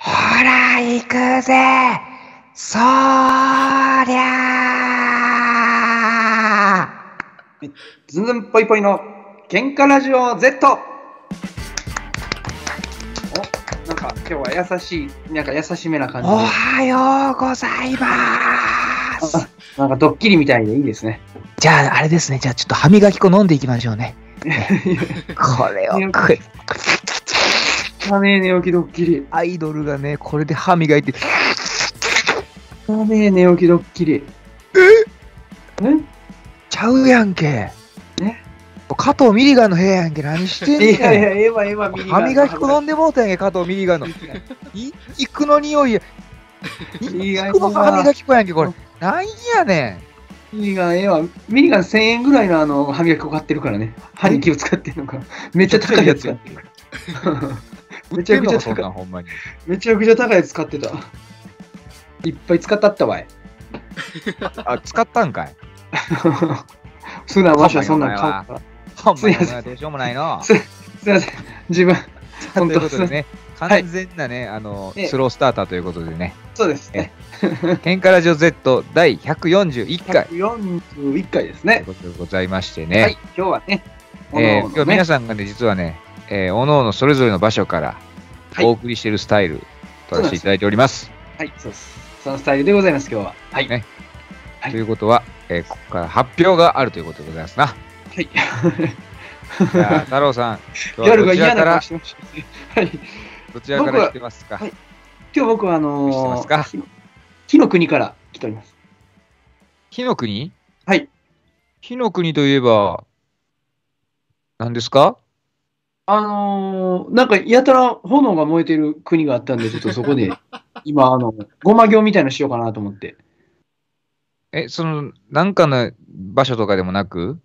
ほら、行くぜそりゃーずんずんぽいぽいの喧嘩ラジオ Z! お、なんか今日は優しい、なんか優しめな感じ。おはようございます。なんかドッキリみたいでいいですね。じゃあ、あれですね。じゃあちょっと歯磨き粉飲んでいきましょうね。ね これを食い。汚ねえ寝起きドッキリ。アイドルがね、これで歯磨いて、汚ねえ寝起きドッキリ。ええちゃうやんけ。ね加藤ミリガンの部屋やんけ、何してんねん。いやいや、ええわ、ええわ、歯磨き粉飲んでもうたやんけ、加藤ミリガンの。い、肉の匂いや。肉の歯磨き粉やんけ、これ。なんやねん。ミリガン、ええわ。ミリガン1000円ぐらいのあの歯磨き粉買ってるからね。歯に気を使ってるのか。めっちゃ高いやつやってるから。めちゃくちゃ高い。めちゃくちゃ高いやつ買ってた。いっぱい使ったったわい。あ、使ったんかい。す なわしはそんなん買うから。ほんまにどすいません。自分。ということでね、完全なね、あの、スロースターターということでね。そうですね。ケンカラジオ Z 第141回。141回ですね。ということでございましてね。はい、今日はね。えー、今日皆さんがね、実はね、えー、おのおのそれぞれの場所からお送りしているスタイル、取らせていただいております。はい、そうです。そのスタイルでございます、今日は。はい。ね、はい、ということは、えー、ここから発表があるということでございますな。はい。じゃあ、太郎さん、今日はどちらから、ししはい、どちらから来てますか。はい、今日僕は、あのー、火の国から来ております。火の国はい。火の国といえば、何ですかあのー、なんかやたら炎が燃えてる国があったんで、ちょっとそこで、今、あの、ごま行みたいなのしようかなと思って。え、その、なんかの場所とかでもなく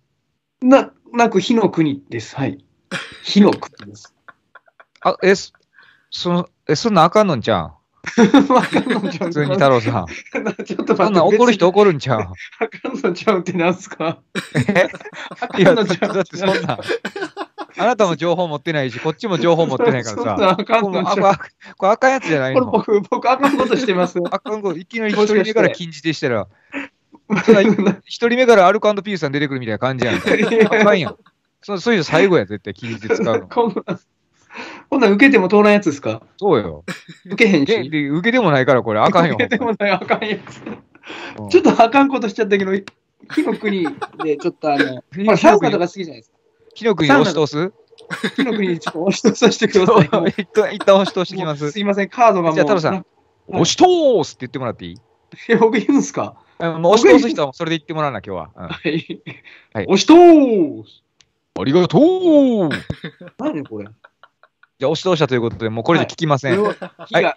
な、なく、火の国です。はい。火の国です。あ、え、その、え、そんなあかんのんちゃう あかんのんちゃう普通に太郎さん。ちょっとそんな怒る人怒るんちゃうあかんのんちゃうってなんすかえあかんのんちゃうってそんな。あなたも情報持ってないし、こっちも情報持ってないからさ。あかんことあこれあかんやつじゃないのこれ僕、僕あかんことしてますあかんこと、いきなり一人目から禁じ手したら、一人目からアルコピースさん出てくるみたいな感じやん。あかんやん。そそういう最後や、絶対禁じ手使うの。こんなん受けても通らないやつですかそうよ。受けへんし。受けてもないから、これあかんよ。受けてもない、あかんやつ。ちょっとあかんことしちゃったけど、火の国でちょっとあの、ま あ、サウカとか好きじゃないですか。キノ君押し通すキノ君にちょっと押し通させてください。一旦押し通してきます。すいません、カードがもう。じゃあ、タ郎さん、押し通すって言ってもらっていいえ、僕言うんすか押し通す人はそれで言ってもらうな、今日は。はい。押し通すありがとう何これじゃあ押し通したということで、もうこれで聞きません。はい、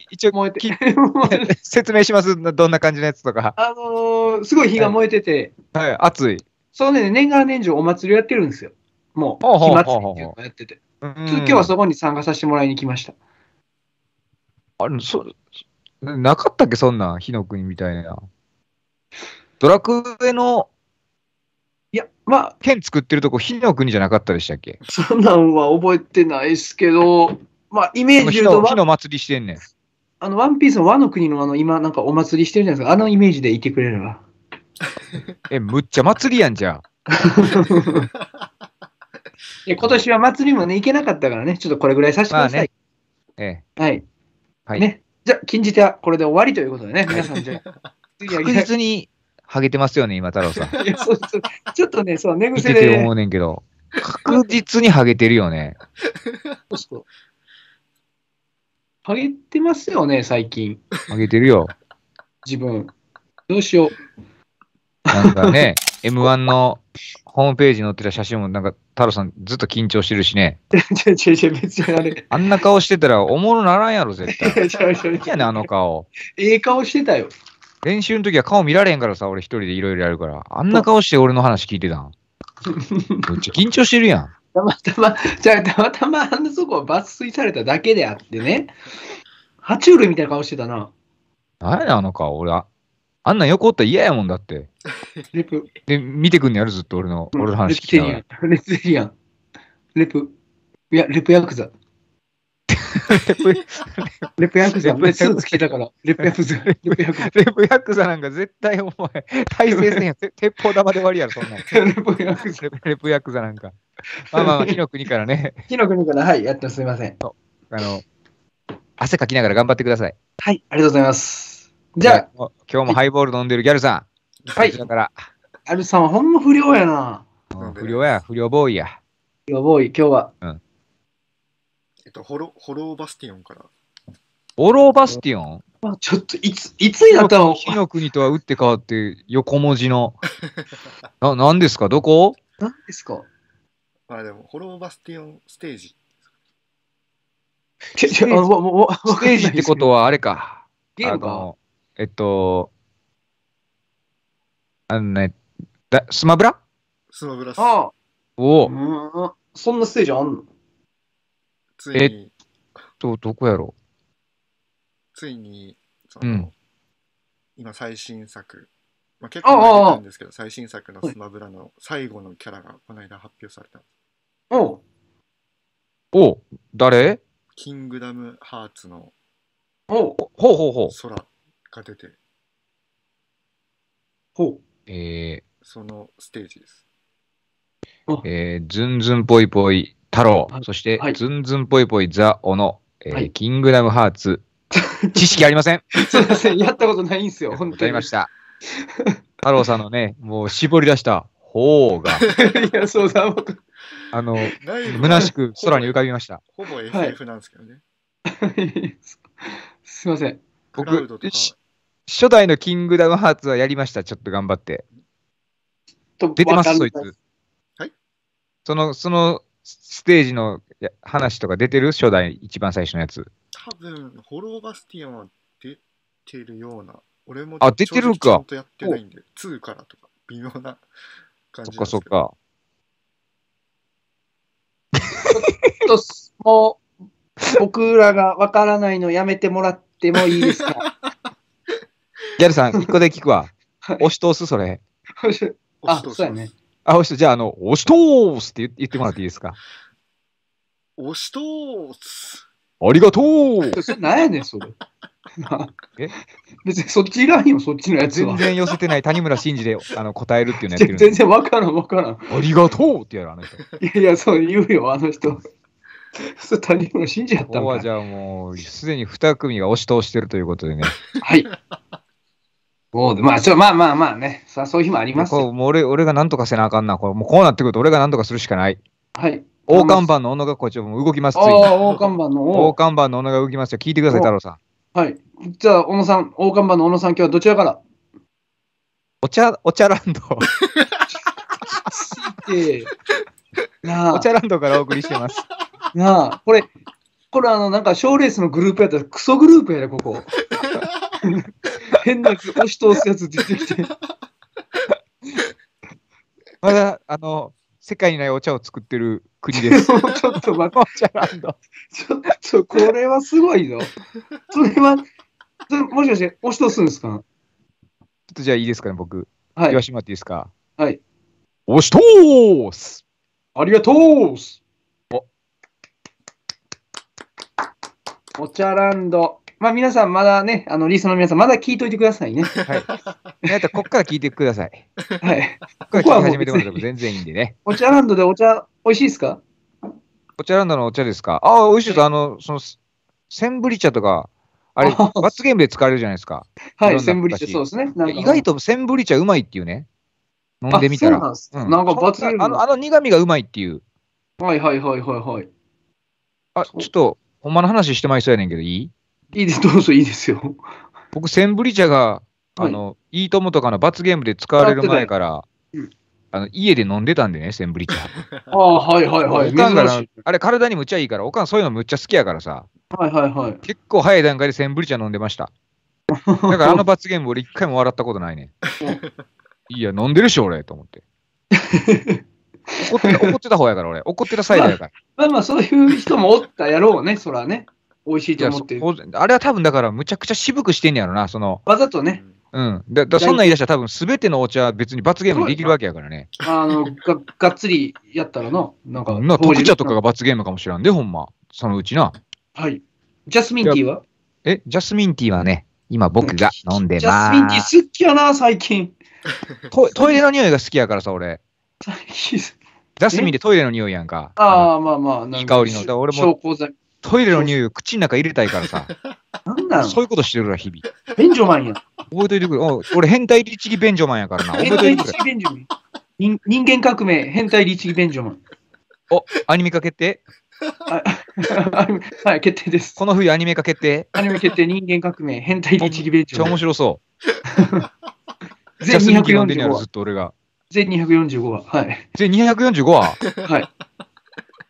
一応燃えて 説明します、どんな感じのやつとか。あのすごい火が燃えてて、はい、熱い。そうね、年がら年中お祭りをやってるんですよ。もう、火祭っていうのをやってて。うん、今日はそこに参加させてもらいに来ました。あれ、そ、なかったっけ、そんな、火の国みたいな。ドラクエの、いや、まあ。剣作ってるとこ、火の国じゃなかったでしたっけそんなんは覚えてないっすけど、まあ、イメージで言うと火の祭りしてんねん。あの、ワンピースの和の国のあの、今、なんかお祭りしてるじゃないですか。あのイメージでいてくれれば。え、むっちゃ祭りやんじゃん。今年は祭りもね、行けなかったからね、ちょっとこれぐらいさせてください。ね、ええ。はい。はい。ね。じゃあ、禁じ手はこれで終わりということでね、皆さん、じゃ確実に、ハゲてますよね、今、太郎さん。そうそうちょっとね、そう、寝癖で。てて思うねんけど。確実にハゲてるよね。そうそう。ハゲてますよね、最近。ハゲてるよ。自分。どうしよう。なんかね、M1 のホームページに載ってた写真も、なんか、太郎さん、ずっと緊張してるしね。違う違う違う、別にあれ。あんな顔してたら、おもろならんやろ、絶対。違う違う違う。やねあの顔。ええ顔してたよ。練習の時は顔見られへんからさ、俺一人でいろいろやるから。あんな顔して俺の話聞いてたん。めっちゃ緊張してるやん。たまたま、じゃあたまたまあのそこは抜粋されただけであってね。爬虫類みたいな顔してたな。何やねん、あの顔。俺、あんな横って嫌やもんだって。レプ。で、見てくんのやる、ずっと俺の、俺の話聞きなレプテリアン。レプ。いや、レプヤクザ。レプ ヤクザ、レプスーツレプヤクザ、レプヤクザ。レプヤクザなんか絶対お前、体制戦や、鉄砲玉で終わりやろ、そんなレプヤクザ。レプヤクザなんか。まあまあ、火の国からね。火の国から、はい、やってすみません。あの、汗かきながら頑張ってください。はい、ありがとうございます。じゃあ、今日もハイボール飲んでるギャルさん。はい。だから。ギャルさん、はほんま不良やな。不良や、不良ボーイや。不良ボーイ、今日は。うん。えっと、ホロ、ホローバスティオンから。ホローバスティオンまあ、ちょっと、いつ、いつになったの火の国とは打って変わって、横文字の。な、なんですかどこなんですかまあでも、ホローバスティオンステージ。ステージってことはあれか。ゲームか。えっと、あのね、だスマブラスマブラス。あおお。そんなステージあんのついに、と、どこやろついに、その、うん今最新作、まあ、結構前にたんですけど、最新作のスマブラの最後のキャラがこの間発表された。おお誰キングダムハーツのおほうほうほう。空。が出て、ほう。えそのステージです。ーえー、ズンズンぽいぽい太郎そして、はいズンズンぽいぽいザ・オノ、えーはいキングダムハーツ、知識ありません。すみません、やったことないんですよ、本当答えに。ました。太郎さんのね、もう絞り出した方が、いや、そうだ、僕。あの、虚しく空に浮かびました。ほぼ SF なんですけどね。すみません。クラウドと僕か初代のキングダムハーツはやりました、ちょっと頑張って。出てます、そいつ。はい、その、そのステージの話とか出てる初代、一番最初のやつ。多分、ホローバスティアンは出てるような。俺もあ、出てるか。ちゃんとやってないんで、2からとか、微妙な感じそっかそっか。ちょっと、もう、僕らがわからないのやめてもらってもいいですかギャルさん、一個で聞くわ。押し通す、それ。押あ、そうやね。あ、押しじゃあ、あの、押し通すって言ってもらっていいですか。押し通す。ありがとう何やねん、それ。え別にそっちいらんよ、そっちのやつ全然寄せてない谷村新司であの答えるっていうのやってる全然わからん、わからん。ありがとうってやる、あの人。いやいや、そう言うよ、あの人。そう谷村新司やったんか。今日はじゃあもう、すでに2組が押し通してるということでね。はい。そうまあ、ちょまあまあまあね、そういう日もありますよ。もう俺俺が何とかせなあかんな、これもうこうなってくると俺が何とかするしかない。はい。大看板の小野がこも動きます、大看板の大看板の小野が動きますよ。聞いてください、太郎さん。はい。じゃあ、小野さん、大看板の小野さん、今日はどちらからお茶、お茶ランド。なあ お茶ランドからお送りしてます。なあ、これ、これあの、なんか賞レースのグループやったら、クソグループやで、ここ。変な押し通すやつ出てきて。まだ、あの、世界にないお茶を作ってる国です。ちょっと待って。お茶ランド。ちょっと、これはすごいぞ。それは、それもしかして押し通すんですかちょっとじゃあいいですかね、僕。はい。言わしてもらっていいですか。はい。押し通すありがとうおお茶ランド。まあ皆さんまだね、あの、リスの皆さんまだ聞いといてくださいね。はい。皆さん、こっから聞いてください。はい。こっから聞き始めてもらっても全然いいんでね。お茶ランドでお茶、美味しいですかお茶ランドのお茶ですかああ、美味しいです。あの、その、センブリ茶とか、あれ、罰ゲームで使われるじゃないですか。はい、センブリ茶、そうですね。意外とセンブリ茶うまいっていうね。飲んでみたら。そうなんか罰ゲーム。あの、あの苦味がうまいっていう。はいはいはいはいはい。あ、ちょっと、ほんまの話してまいそうやねんけど、いいいいです、どうぞいいですよ。僕、センブリ茶が、あの、いいともとかの罰ゲームで使われる前から、あの家で飲んでたんでね、センブリ茶。ああ、はいはいはい。おかんがあれ、体にむっちゃいいから、おかんそういうのむっちゃ好きやからさ。はいはいはい。結構早い段階でセンブリ茶飲んでました。だからあの罰ゲーム俺一回も笑ったことないね。いや、飲んでるし俺、と思って。怒ってた、怒ってた方やから俺。怒ってたサイドやから。まあまあ、そういう人もおったやろうね、そらね。美味しいと思ってあれは多分だから、むちゃくちゃ渋くしてんやろな、その。わざとね。うん。だだそんな言い出したら、多分すべてのお茶は別に罰ゲームできるわけやからね。あのが、がっつりやったらな、なんか。な、特茶とかが罰ゲームかもしらんで、ほんま。そのうちな。はい。ジャスミンティーはえ、ジャスミンティーはね、今僕が飲んでます。ジャスミンティー好きやな、最近。トトイレの匂いが好きやからさ、俺。最近。ジャスミンでトイレの匂いやんか。ああ、まあまあ、いい香りの。俺も。トイレの匂いを口の中入れたいからさ。なんそういうことしてるら、日々。便所マンや。覚えといてくれ。お俺、変態律儀便所マンやからな。覚え変と態いてくれ。マン人人間革命、変態律儀便所マン。お、アニメ化決定 はい、決定です。この冬アニメ化決定アニメ決定、人間革命、変態律儀便めっち所ゃマ面白そう。全245ず話っ。と俺が。全245話。はい。全245話はい。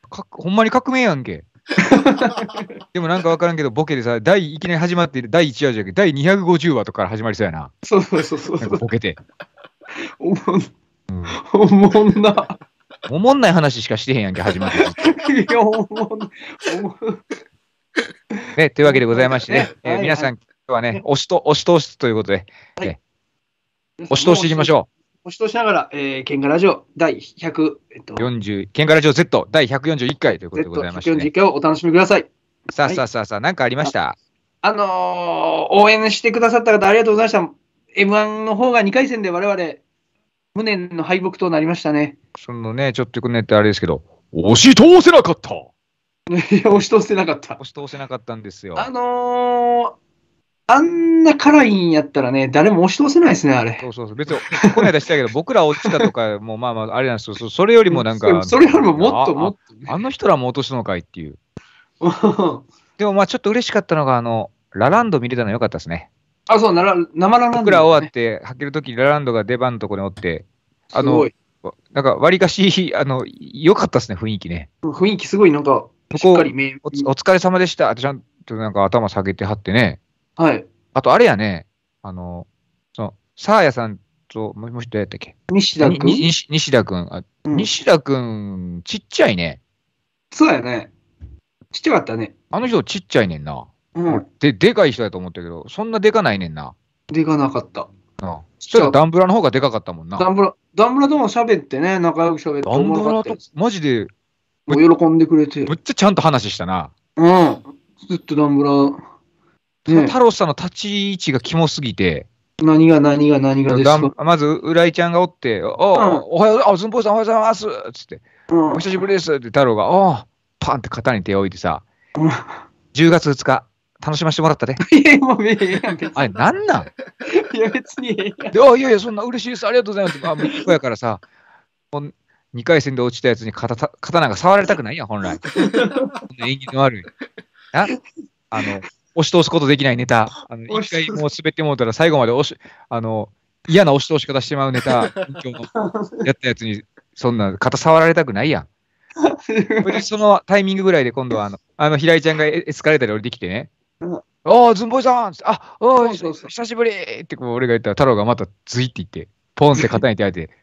かほんまに革命やんけ。でもなんか分からんけど、ボケでさ、第いきなり始まってる、第1話じゃなくて、第250話とかから始まりそうやな。そうそうそうそうボケて。おもん、おもんな。おもんない話しかしてへんやんけ、始まって。いや、おもんな、ね、というわけでございましてね、えー皆さん、今日はね、押しと、押し通しということで、えー押し通していきましょう。し通しながら、えー、ケンガラジオ第100、えっと、40ケンガラジオ Z 第141回ということでございまして、ね。141回をお楽しみください。さあさあさあさあ、何、かありましたあのー、応援してくださった方ありがとうございました。M1 の方が2回戦で我々、無念の敗北となりましたね。そのね、ちょっとくねってあれですけど、押し通せなかった 押し通せなかった。押し通せなかったんですよ。あのー、あんな辛いんやったらね、誰も押し通せないですね、あれ。そうそうそう。別に、この間したけど、僕ら落ちたとか、もまあまあ、あれなんですけど、それよりもなんか、それよりももっともっと、ねあ、あの人らも落とすのかいっていう。でもまあ、ちょっと嬉しかったのが、あの、ラランド見れたのよかったですね。あ、そう、なら生ラランド、ね、僕ら終わって、履けるとき、ラランドが出番のとこにおって、あの、なんか、わりかし、あの、良かったですね、雰囲気ね。雰囲気すごい、なんか、しっかりお疲れ様でしたちゃんとなんか頭下げてはってね。はい。あと、あれやね、あの、その、サーヤさんと、もう一人やったっけ西田君西田君あ、西田君、ちっちゃいね。そうやね。ちっちゃかったね。あの人ちっちゃいねんな。うん。で、でかい人やと思ったけど、そんなでかないねんな。でかなかった。ああそれダンブラの方がでかかったもんな。ダンブラ、ダンブラとも喋ってね、仲良く喋って。ダンブラと、マジで。もう喜んでくれて。むっちゃちゃんと話したな。うん。ずっとダンブラ太郎さんの立ち位置がキモすぎて。何が何が何がですかまず、浦井ちゃんがおって、おお、おはよう、あ、すんぽいさんおはようございますつって、お久しぶりですって太郎が、おパンって肩に手を置いてさ、10月2日、楽しませてもらったで。いや、もうええやん。あれ、なんなんいや、別にええやん。いやいや、そんな嬉しいです、ありがとうございます。あ、もう、個やからさ、2回戦で落ちたやつに肩た刀が触られたくないやん、本来。演 技の悪い。なあの、押し通すことできないネタ、あの一回もう滑ってもうたら最後まで押しあの嫌な押し通し方してまうネタ、やったやつに、そんな肩触られたくないやん。そのタイミングぐらいで今度はあの、あの平井ちゃんがエスカレーターで降りてきてね、おお、ズンボイさんあおお、久しぶりって俺が言ったら、太郎がまたついって言って、ポンって肩に手当てて、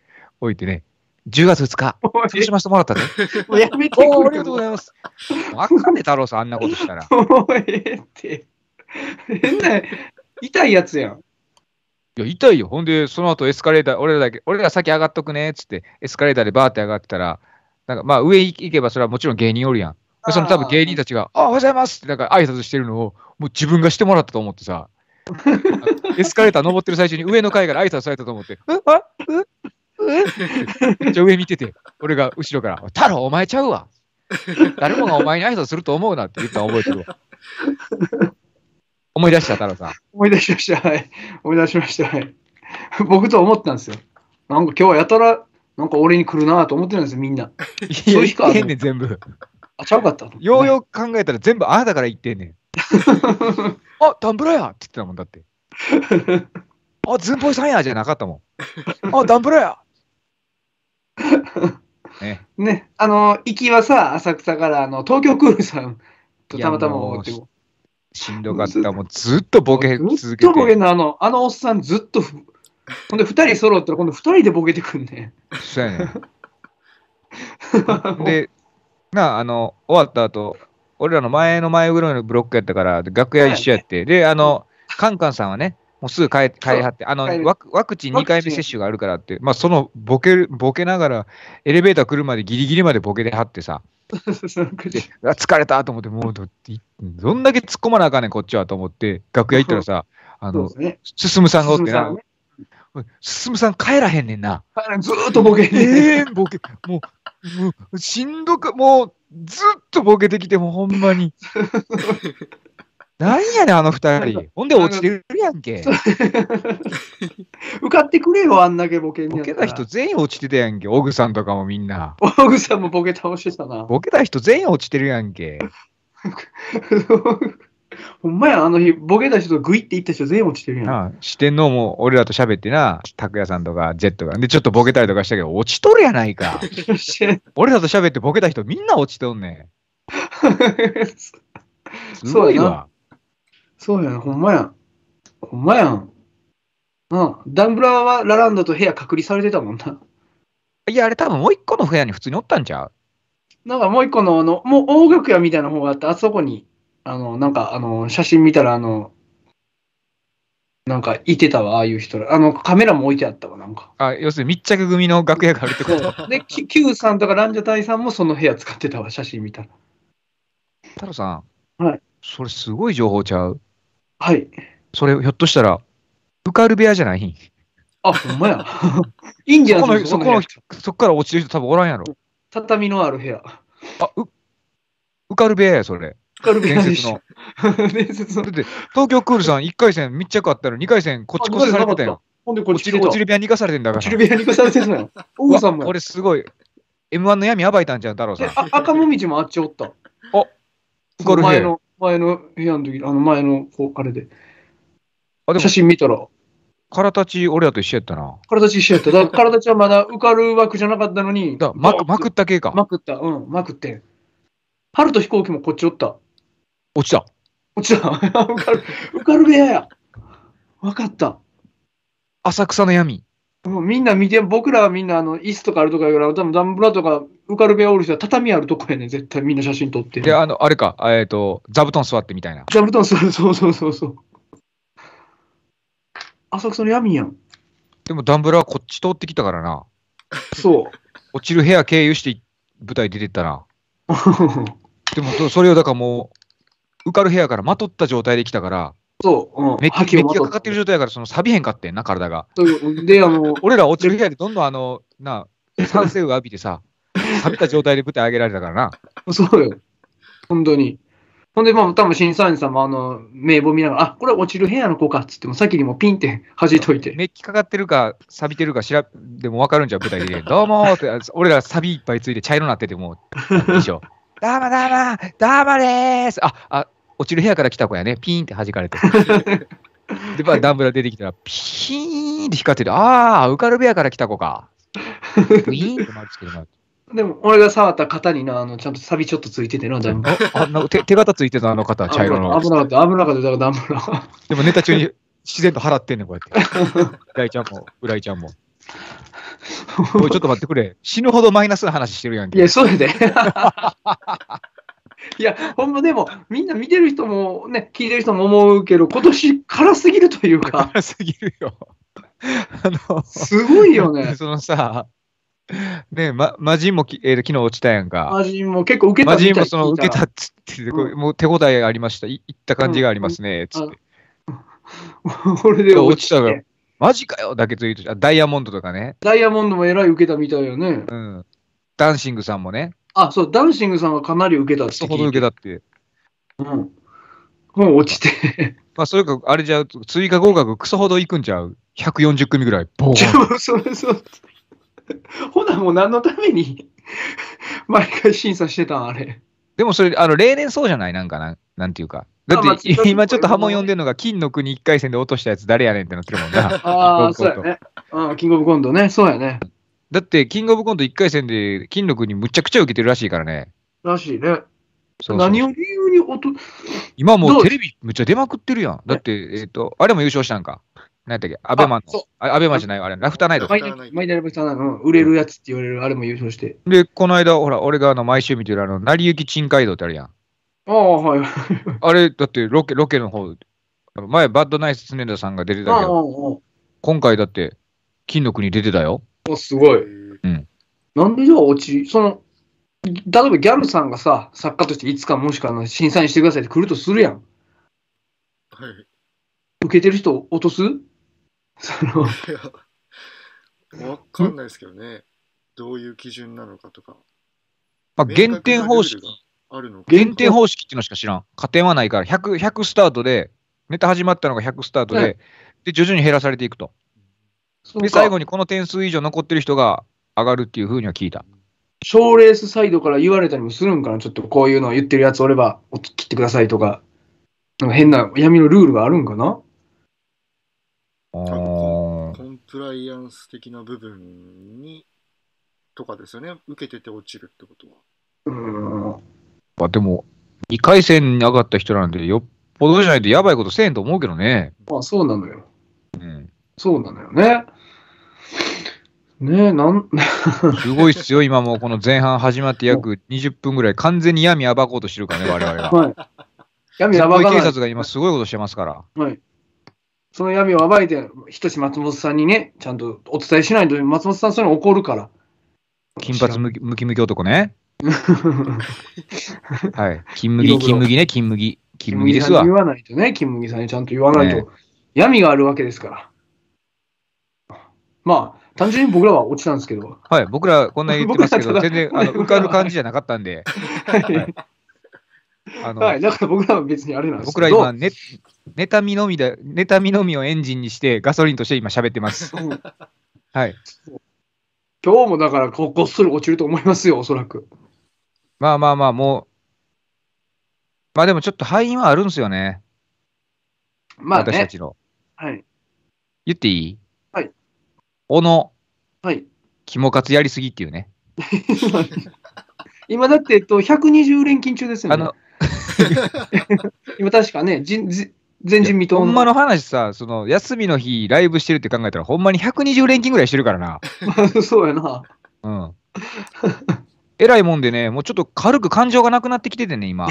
置いてね。10月2日、そしましてもらったで。も うやめてくれありがとうございます。わかんねえ、太郎さん、あんなことしたら。もうええって。変な、痛いやつやん。いや、痛いよ。ほんで、その後エスカレーター、俺らだけ、俺ら先上がっとくね、っつって、エスカレーターでバーって上がってたら、なんか、まあ、上行けば、それはもちろん芸人おるやん。その多分芸人たちが、ああおはようございますって、なんか挨拶してるのを、もう自分がしてもらったと思ってさ、エスカレーター登ってる最中に上の階から挨拶されたと思って、えち ゃ上見てて、俺が後ろから、太郎、お前ちゃうわ。誰もがお前に挨拶すると思うなって言ったの覚えてるわ。思い出した、太郎さん。思い出しました、はい。思い出しました、はい。僕と思ったんですよ。なんか今日はやたら、なんか俺に来るなと思ってるんですよ、みんな。そういう日か。言っんね全部。あ、ちゃうかった。ようよく考えたら全部あなたから言ってんねん。あ、ダンブラやって言ってたもんだって。あ、ズンポイさんやじゃなかったもん。あ、ダンブラやね。ね、あの、行きはさ、浅草からあの東京クールさんとたまたまおっても。しんどかった、もうずっとボケ続けて。ずっとボケのあの、あのおっさんずっと、ほんで2人揃ったら今度2人でボケてくんね。そうやね。で、なあ、あの、終わった後、俺らの前の前ぐらいのブロックやったから、楽屋一緒やって、はい、で、あの、カンカンさんはね、もうすぐ変え変えはって、あのワクワクチン2回目接種があるからって、まあ、そのボケボケながら、エレベーター来るまでギリギリまでボケではってさ、疲れたと思って、もうど、んだけ突っ込まなあかんねん、こっちはと思って、楽屋行ったらさ、あの、ね、進さんがおってな、進さん帰らへんねんな。ずっとボケて、えー、ボケ、もう、もうしんどく、もう、ずっとボケてきて、もうほんまに。何やねん、あの二人。ほんで落ちてるやんけ。受かってくれよ、あんだけボケにボケた人全員落ちてたやんけ。オグさんとかもみんな。オグさんもボケ倒してたな。ボケた人全員落ちてるやんけ。ほんまや、あの日、ボケた人とグイって言った人全員落ちてるやん。四天王も俺らと喋ってな、拓也さんとかジェットが。で、ちょっとボケたりとかしたけど、落ちとるやないか。俺らと喋ってボケた人みんな落ちとんねん。すごいわ。そうやん、ほんまやん。ほんまやん。うん、ダンブラーはラランドと部屋隔離されてたもんな。いや、あれ多分もう一個の部屋に普通におったんちゃうなんかもう一個の、あの、もう大楽屋みたいな方があって、あそこに、あの、なんか、あの、写真見たら、あの、なんか、いてたわ、ああいう人ら。あの、カメラも置いてあったわ、なんか。あ、要するに密着組の楽屋があるってことで、Q さんとかランジャタイさんもその部屋使ってたわ、写真見たら。太郎さん。はい。それすごい情報ちゃう。はい。それひょっとしたら、浮かる部屋じゃないあ、ほんまや。いいんじゃないですかそこの、そこから落ちる人多分おらんやろ。畳のある部屋。あ、う、浮かる部屋や、それ。カルる部屋。伝説だの。って、東京クールさん1回戦密着あったの2回戦こっちこそされてたよ。ほんで、こっちち落ちる部屋に行かされてんだから。落ちる部屋に行かされてるのよ。う 王さんもこ。れすごい。M1 の闇暴いたんじゃん、太郎さん。あ赤もみじもあっちおった。浮かる部屋。の前の部屋の時、あの前の、こう、あれで。あでも写真見たら、体ち、俺らと一緒やったな。体ち一緒やった。から体ちはまだ受かる枠じゃなかったのに、だまくまくった系か。まくった、うん、まくって。春と飛行機もこっちおった。落ちた。落ちた。受 かる、受かる部屋や。わかった。浅草の闇。もうみんな見て、僕らはみんなあの椅子とかあるとかいうから、多分ダンブラとかカかる部屋ールスは畳あるとこやねん、絶対みんな写真撮って。で、あの、あれか、えっ、と、座布団座ってみたいな。座布団座る、そうそうそうそう。浅草の闇やん。でもダンブラはこっち通ってきたからな。そう。落ちる部屋経由して舞台出てったな。でもそ、それをだからもう、受かる部屋からまとった状態で来たから、そう、うん。メッキメがかかってる状態やから、その錆びへんかってんな、体が。で、あの、俺 ら落ちる部屋でどんどんあの、な酸性を浴びてさ、食べた状態で舞台上げられたからな。そうよ。本当に。ほんで、まあ、多分審査員さんも、あの、名簿見ながら、あ、これ落ちる部屋の子かっつっても、先にもピンって弾いといて。メッキかかってるか、錆びてるか調べ、でも分かるんじゃん、舞台で。どうもって、俺らサビいっぱいついて茶色になってても、でしょ。ダーマダーマダーマでーすあ、あ、落ちる部屋から来た子やね。ピンって弾かれて。で、まあ、ダンブラ出てきたら、ピーンって光ってて、ああ、浮かる部屋から来た子か。ピーンって回るつけるなって。でも、俺が触った肩にな、あの、ちゃんとサビちょっとついててな、だいぶ。あな手手形ついてたあの方、茶色の。危なかった、危なかった、だから危なかった。でもネタ中に自然と払ってんねん、こうやって。大ちゃんも、浦井ちゃんも。おい、ちょっと待ってくれ。死ぬほどマイナスな話してるやんけ。いや、そうやで。いや、ほんまでも、みんな見てる人もね、聞いてる人も思うけど、今年辛すぎるというか、辛すぎるよ。あの、すごいよね。そのさ、ねま、魔人もき、えー、昨日落ちたやんか。魔人も結構受けたみたい魔人もその受けたっつって、うん、もう手応えありました。いった感じがありますね、つって。れ で落ちたから、マジかよだけツイートしダイヤモンドとかね。ダイヤモンドもえらい受けたみたいよね。うん。ダンシングさんもね。あ、そう、ダンシングさんはかなり受けたって聞いほど受けたって。うん。もう落ちて。まあ、それか、あれじゃ追加合格、クソほどいくんちゃう ?140 組ぐらい、ボーン。そうそう。ほなもう何のために 毎回審査してたんあれ。でもそれ、あの、例年そうじゃないなんかな、なんていうか。だって、今ちょっと波紋読んでるのが、金の国1回戦で落としたやつ誰やねんってなってるもんな。ああ、そうやね。ああ、キングオブコントね。そうやね。だって、キングオブコント1回戦で、金の国むちゃくちゃ受けてるらしいからね。らしいね。そうそう何を理由に落と今もうテレビむっちゃ出まくってるやん。だって、えっ、ー、と、あれも優勝したんか。何だっっけアベマのあそうアベマじゃないあれ、ラフターナイト。マイナルマイナルブさんの売れるやつって言われる、あれも優勝して。で、この間、ほら、俺があの毎週見てるあの、成り行き珍街道ってあるやん。ああ、はい。あ あれ、だってロケ、ロケの方、前、バッドナイス常田さんが出てたけど、今回だって、金の国出てたよ。あすごい。うん。なんでじゃあ落ち、その、例えばギャルさんがさ、作家としていつかもしくはあの審査員してくださいって来るとするやん。はい。受けてる人落とすそのわかんないですけどね。どういう基準なのかとか。まあ、減点方式。減点方式っていうのしか知らん。加点はないから、100, 100スタートで、ネタ始まったのが100スタートで、はい、で、徐々に減らされていくと。で、最後にこの点数以上残ってる人が上がるっていうふうには聞いた。賞レースサイドから言われたりもするんかなちょっとこういうのを言ってるやつおれば、切ってくださいとか。なんか変な闇のルールがあるんかなあコンプライアンス的な部分にとかですよね、受けてて落ちるってことは。うんまあ、でも、2回戦に上がった人なんで、よっぽどじゃないとやばいことせえんと思うけどね。まあ、そうなのよ。うん、そうなのよね。ねえ、なん すごいっすよ、今もこの前半始まって約20分ぐらい、完全に闇暴こうとしてるからね、我々は。はい、闇暴警察が今、すごいことしてますから。はいその闇を暴いて、ひとし松本さんにね、ちゃんとお伝えしないと、松本さんそれいうの怒るから。金髪むきむき男ね。はい。金麦、金麦ね、金麦。金麦ですわ言。わないとね、金麦さんにちゃんと言わないと、ね闇があるわけですから。まあ、単純に僕らは落ちたんですけど、はい。僕らこんな言ってますけど、全然あの浮かぶ感じじゃなかったんで、はい、だから僕らは別にあれなんです僕けらど、今ネ、妬みのみで、妬みのみをエンジンにしてガソリンとして今喋ってます。はい。今日もだからこ、こっそり落ちると思いますよ、おそらく。まあまあまあ、もう。まあでもちょっと敗因はあるんですよね。まあ、ね、私たちの。はい。言っていいはい。小野。はい。肝活やりすぎっていうね。今だって、えっと、120連勤中ですよね。今確かね、じじ全人未到ほんまの話さ、その休みの日、ライブしてるって考えたら、ほんまに120連勤ぐらいしてるからな。そうやな。うん。えらいもんでね、もうちょっと軽く感情がなくなってきててね、今。こ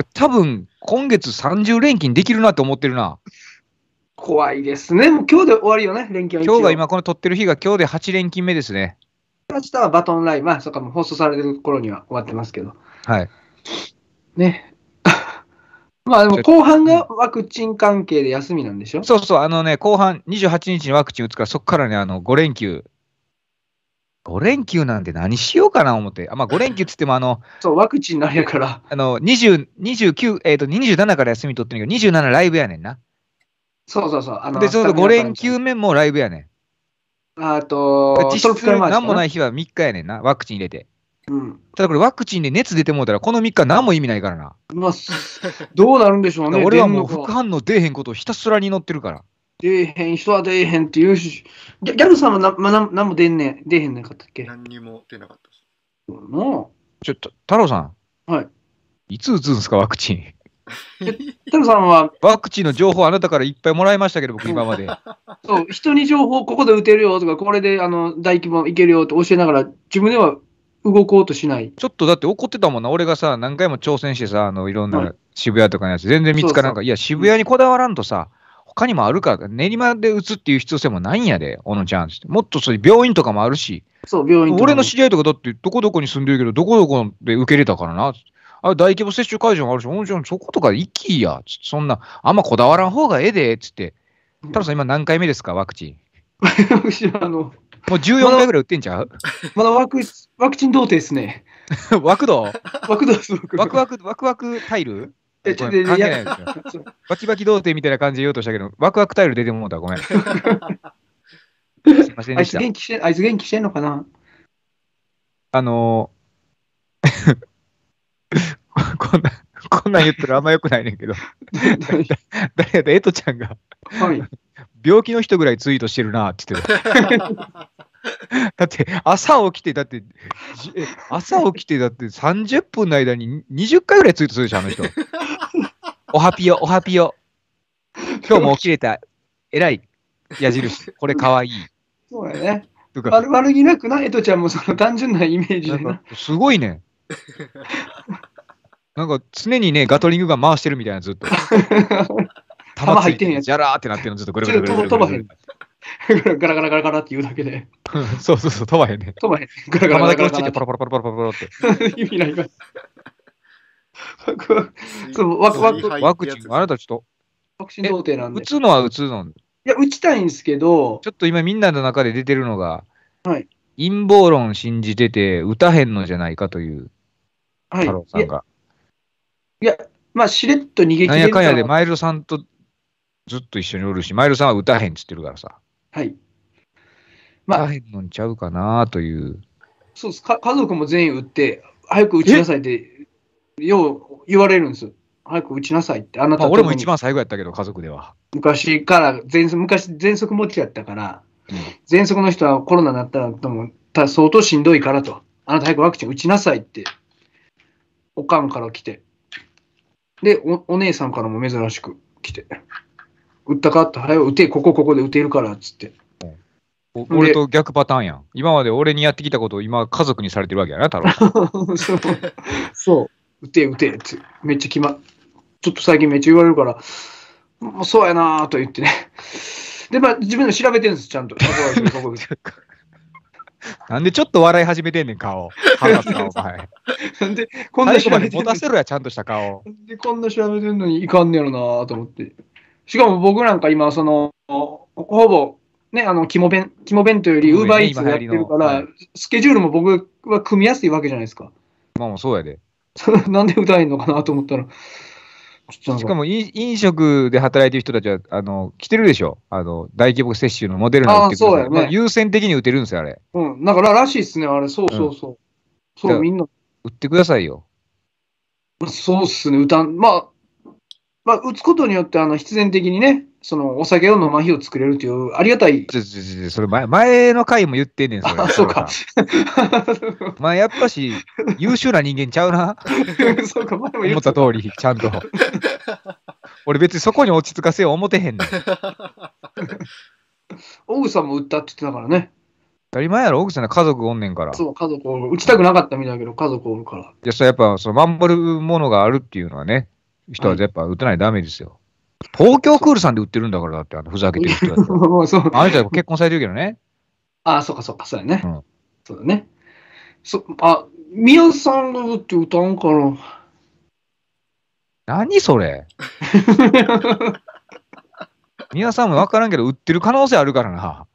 れ、多分今月30連勤できるなって思ってるな。怖いですね。もう今日で終わりよね、連休は。今日が今、この撮ってる日が今日で8連勤目ですね。明日はバトンライブ、まあ、そっか、も放送される頃には終わってますけど。はい。ね。まあでも後半がワクチン関係で休みなんでしょそうそう、あのね、後半28日にワクチン打つから、そこからね、あの5連休。5連休なんて何しようかな思って、あまあ、5連休っつってもあの、そう、ワクチンなんやから。あの、2 9えっ、ー、と、27から休み取ってるけど、27ライブやねんな。そうそうそう。あので、ちょうど5連休目もライブやねん。あと、実質何もない日は3日やねんな、ワクチン入れて。うん、ただこれワクチンで熱出てもうたら、この3日何も意味ないからな。まあ、どうなるんでしょうね。俺はもう副反応出えへんことをひたすらに乗ってるから。出えへん人は出えへんって言うし、ギャルさんはな、まあ、な何も出んねん、出えへんねんかったっけ何にも出なかったし。もうちょっと、太郎さん。はい。いつ打つんですか、ワクチン。太郎さんは。ワクチンの情報あなたからいっぱいもらいましたけど、僕今まで。そう、人に情報ここで打てるよとか、これであの大規模いけるよって教えながら、自分では動こうとしない。ちょっとだって怒ってたもんな。俺がさ、何回も挑戦してさ、あの、いろんな渋谷とかのやつ、全然見つからんから、いや、渋谷にこだわらんとさ、他にもあるから、練馬で打つっていう必要性もないんやで、小野ちゃんもっとそれ、病院とかもあるし。そう、病院俺の知り合いとかだって、どこどこに住んでるけど、どこどこで受け入れたからな。あ大規模接種会場もあるし、もちろん、そことか行きや。そんな、あんまこだわらん方がええで、つって。太郎さん、今何回目ですか、ワクチン。私はあの、もう14回ぐらい打ってんちゃう まだワクワクチン童貞ですね。ワクドワクドす、僕ワクワク、ワクワクタイルえ、ちょっと、いバキバキ童貞みたいな感じで言おうとしたけど、ワクワクタイル出てもうた、ごめん。すみませんあいつ元気してあいつ元気してんのかなあのー、こんな。こんなん言ったらあんまよくないねんけど。誰やったエトちゃんが、はい、病気の人ぐらいツイートしてるなって言ってた。だって朝起きて、だって、朝起きて、だって30分の間に20回ぐらいツイートするでしょ、あの人。おはぴよ、おはぴよ。今日も起きれた。偉い。矢印。これかわいい。そうやね。とか悪悪気なくな、エトちゃんもその単純なイメージですごいね。なんか常にね、ガトリングが回してるみたいな、ずっと。玉 入ってんやつ。じらーってなってるの、ずっとぐるぐるぐるぐる。飛ばへん。ガラガラガラガラって言うだけで。そうそうそう、飛ばへんね。飛ばへん。ガラガラガラガラガラ。パラパラパラパラパラって。意味ないから。ワクワク。ワクチン、あなたちょっと。ワクチン童貞なんで。打つのは打つのいや、打ちたいんですけど。ちょっと今みんなの中で出てるのが、はい。陰謀論信じてて、打たへんのじゃないかという、はい。太郎さんが。いや、まあ、しれっと逃げ切れなんやかんやで、マイルさんとずっと一緒におるし、マイルさんは歌へんっつってるからさ。はい。まあ、歌へんのにちゃうかなという。そうですか。家族も全員打って、早く打ちなさいって、よう言われるんです。早く打ちなさいって。あなた、まあ、俺も一番最後やったけど、家族では。昔から、全息、昔、喘息持ちやったから、うん、喘息の人はコロナになったらとた相当しんどいからと。あなた早くワクチン打ちなさいって、おかんから来て。でお、お姉さんからも珍しく来て、打ったかって、早う打て、ここ、ここで打てるからっつって。俺と逆パターンやん。今まで俺にやってきたことを今、家族にされてるわけやな、太郎 そう。そう、打て、打てって、めっちゃ決まちょっと最近めっちゃ言われるから、もうそうやなと言ってね。で、まあ、自分で調べてるんです、ちゃんと。なんでちょっと笑い始めてんねん、顔。腹立つな、お前。なんで、こんな調べてん持のたにせろや、ちゃんとした顔。なんでこんな調べてんのにいかんねやろなと思って。しかも僕なんか今、その、ほぼ、ね、あの、肝弁、肝弁というより、ウーバーイーツやってるから、スケジュールも僕は組みやすいわけじゃないですか。まあそうやで。なんで歌えんのかなと思ったら、しかも飲食で働いてる人たちは、あの、来てるでしょあの、大規模接種のモデルナってくだねまあ、優先的に打てるんですよ、あれ。うん、なんかららしいっすね、あれ。そうそうそう。うん、そう、みんな。打ってくださいよ。そうっすね、打たん。まあ、まあ、打つことによって、あの、必然的にね、そのお酒を飲まん日を作れるというありがたい。ちょちょちょそれ前前の回も言ってんねん、それ。あ、そうか。まあやっぱし優秀な人間ちゃうな。そうか、前も言思った通り、ちゃんと。俺別にそこに落ち着かせよう思てへんねん。当 オグさんも売ったって言ってたからね。当たり前やろ、奥さんの家族おんねんから。そう、家族おる。打ちたくなかったみたいだけど、家族おるから。や、それやっぱその守るものがあるっていうのはね、人はやっぱ打てないダメですよ。東京クールさんで売ってるんだから、だって、あのふざけてる人って。そうあの人結婚されてるけどね。ああ、そうかそうか、そうやね。うんそうだね。そあ、宮さんのって歌うから。何それや さんも分からんけど、売ってる可能性あるからな。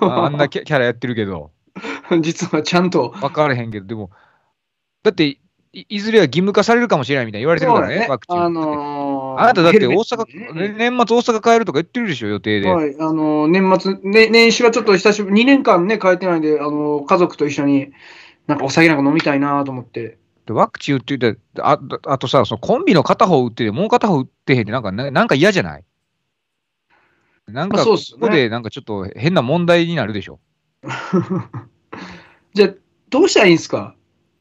ああんなキャキャラやってるけど、実はちゃんと。分からへんけど、でも、だって、いずれは義務化されるかもしれないみたいに言われてるからね、ねワクチン。あのー、あなただって大阪、ね、年末大阪帰るとか言ってるでしょ、予定で。はい、あのー、年末、ね、年始はちょっと久しぶり、2年間ね、帰ってないんで、あのー、家族と一緒になんかお酒なんか飲みたいなと思って。ワクチン打ってて、ああとさ、そのコンビの片方打ってて、もう片方打ってへんって、なんかなんか嫌じゃないなんか、そこでなんかちょっと変な問題になるでしょ。ね、じゃあ、どうしたらいいんですか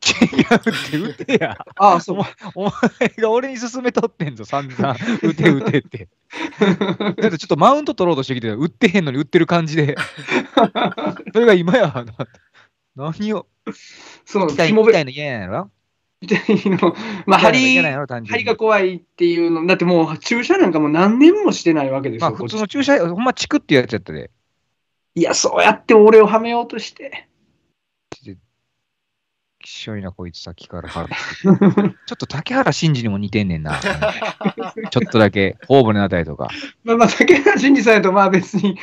違うって、打てや。ああ、そう。お前が俺に勧めとってんぞ、散々。打て、打てって。だってちょっとマウント取ろうとしてきて打ってへんのに打ってる感じで。それが今や。何を。そう、期待みたいの嫌やろみたいの、まあ、針、針が怖いっていうの、だってもう注射なんかもう何年もしてないわけですよ。まあ、普通の注射、ほんまチクってやっちゃったで。いや、そうやって俺をはめようとして。きしょいな、こいつさっきから ちょっと竹原慎二にも似てんねんな。ちょっとだけ、頬骨のあたりとか。まあまあ、竹原慎二さんと、まあ別に、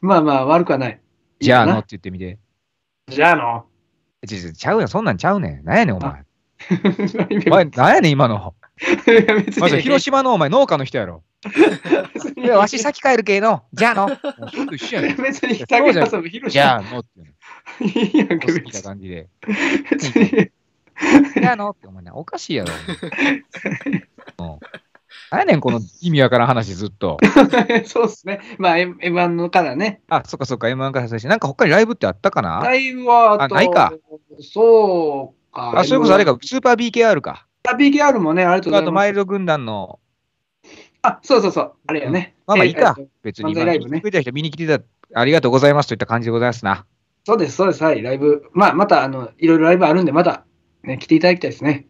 まあまあ悪くはない。じゃあのって言ってみて。じゃあのちちゃうやん、そんなんちゃうねん。なんやねん、お前。お前、なんやねん、今の。まず広島のお前、農家の人やろ。わし先帰る系の、じゃあの。別に、じゃあのって。いいやんか、別た感じで。別に。やのってお前、おかしいやろ。何やねん、この意味わからん話ずっと。そうっすね。まあ、M1 のからね。あ、そっかそっか、M1 から最初なんか他にライブってあったかなライブはあ、ないか。そうか。あ、それこそあれか、スーパー BKR か。あ、BKR もね、ありがとうございます。あと、マイルド軍団の。あ、そうそうそう、あれよね。まあまあいいか、別に。今、見に来てた、ありがとうございますといった感じでございますな。そうです、そうです。はい、ライブ。まあ、また、あの、いろいろライブあるんで、また、ね、来ていただきたいですね。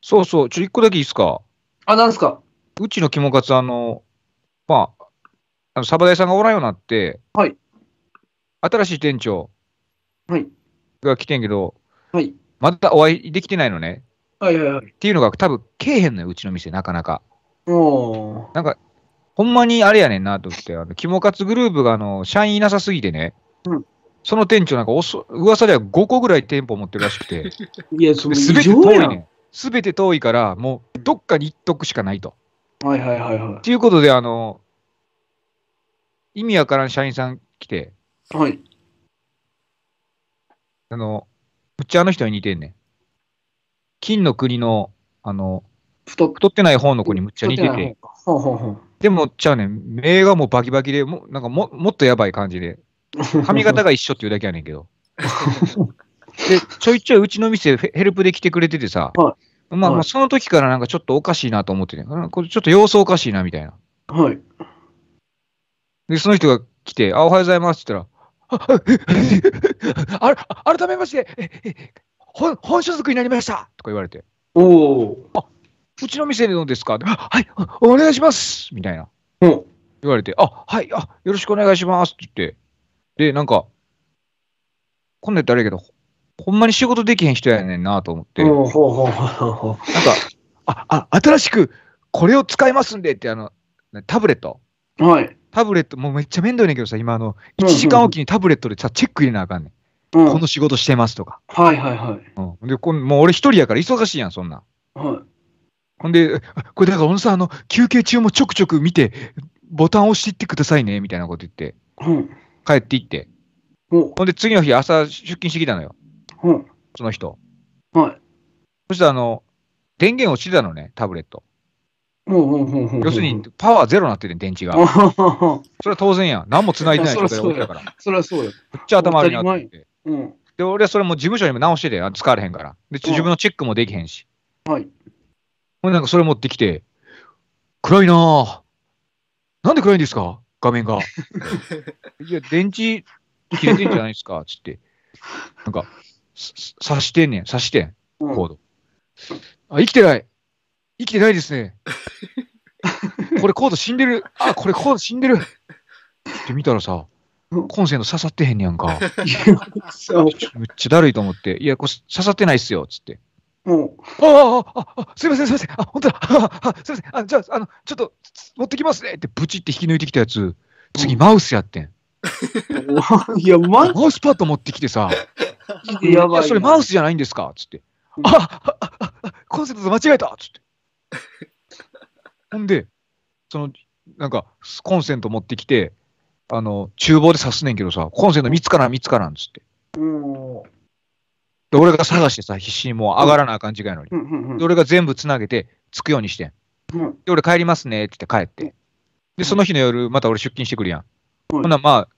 そうそう、ちょ、一個だけいいですか。あ、なんですか。うちの肝活あの、まあ、あの、サバダイさんがおらんようになって、はい。新しい店長。はい。が来てんけど、はい。またお会いできてないのね。はいはいはい。っていうのが、多分、けえへんのよ、うちの店、なかなか。おなんか、ほんまにあれやねんなと思って、あの、肝活グループが、あの、社員いなさすぎてね。うん。その店長なんかおそ、噂では5個ぐらい店舗持ってるらしくて、いや、そのすべて遠いね。すべて遠いから、もうどっかに行っとくしかないと。はいはいはいはい。ということで、あの、意味わからん社員さん来て、はい。あの、っちゃあの人に似てんねん。金の国の、あの、太ってない方の子にむっちゃ似てて。てほうほうほうでも、ちゃうねん。目がもうバキバキで、もなんかももっとやばい感じで。髪型が一緒っていうだけやねんけど。で、ちょいちょいうちの店ヘルプで来てくれててさ、はい、まあ、まあその時からなんかちょっとおかしいなと思ってね、これちょっと様子おかしいなみたいな。はい。で、その人が来て、あ、おはようございますって言ったら、あ改めまして、本本所属になりましたとか言われて。おお。あうちの店でどうですかはい、お願いしますみたいな。うん。言われて、あはい、あよろしくお願いしますって言って、で、なんか、こんなん言ったらあれやけど、ほんまに仕事できへん人やねんなと思って。なんか、あ、あ、新しくこれを使いますんでって、あの、タブレット。はい。タブレット、もうめっちゃ面倒ねんけどさ、今、あの、1時間おきにタブレットでさ、チェック入れなあかんねん。うん、この仕事してますとか。はいはいはい。うん、でこん、もう俺一人やから忙しいやん、そんな。はい。ほんで、これだから、小野さん、あの、休憩中もちょくちょく見て、ボタン押していってくださいね、みたいなこと言って。うん。帰って行って。ほんで、次の日朝出勤してきたのよ。うん。その人。はい。そしたら、あの、電源落ちてたのね、タブレット。要するに、パワーゼロになってて、電池が。それは当然やん。何も繋いでない状態が起きたから。それはそうや。めっちゃ頭悪いなってって。で、俺はそれも事務所にも直してて、使われへんから。で、自分のチェックもできへんし。はい。ほんなんかそれ持ってきて、暗いなぁ。なんで暗いんですか画面が。いや、電池切れてんじゃないですか、つって。なんか、刺してんねん、刺してん、コード。あ、生きてない生きてないですね。これコード死んでるあ、これコード死んでるって見たらさ、コンセント刺さってへんねやんか。めっちゃだるいと思って、いや、これ刺さってないっすよ、つって。もう。ああ、ああ、すいません、すいません。あ、本当だ。あすいません。あ本当だすいませんあじゃあ、あの、ちょっと、持ってきますねって、ブチって引き抜いてきたやつ、次、マウスやってん。いや、マウスパッド持ってきてさ、いや、それマウスじゃないんですかつって。うん、あああコンセプト間違えたつって。ほんで、その、なんか、コンセント持ってきて、あの、厨房で刺すねんけどさ、コンセント3つかな、3つかなんつって。うん。で、俺が探してさ、必死にもう上がらなあかん時間やのに。で、俺が全部つなげて、着くようにしてん。で、俺帰りますねって言って帰って。で、その日の夜、また俺出勤してくるやん。ほんならま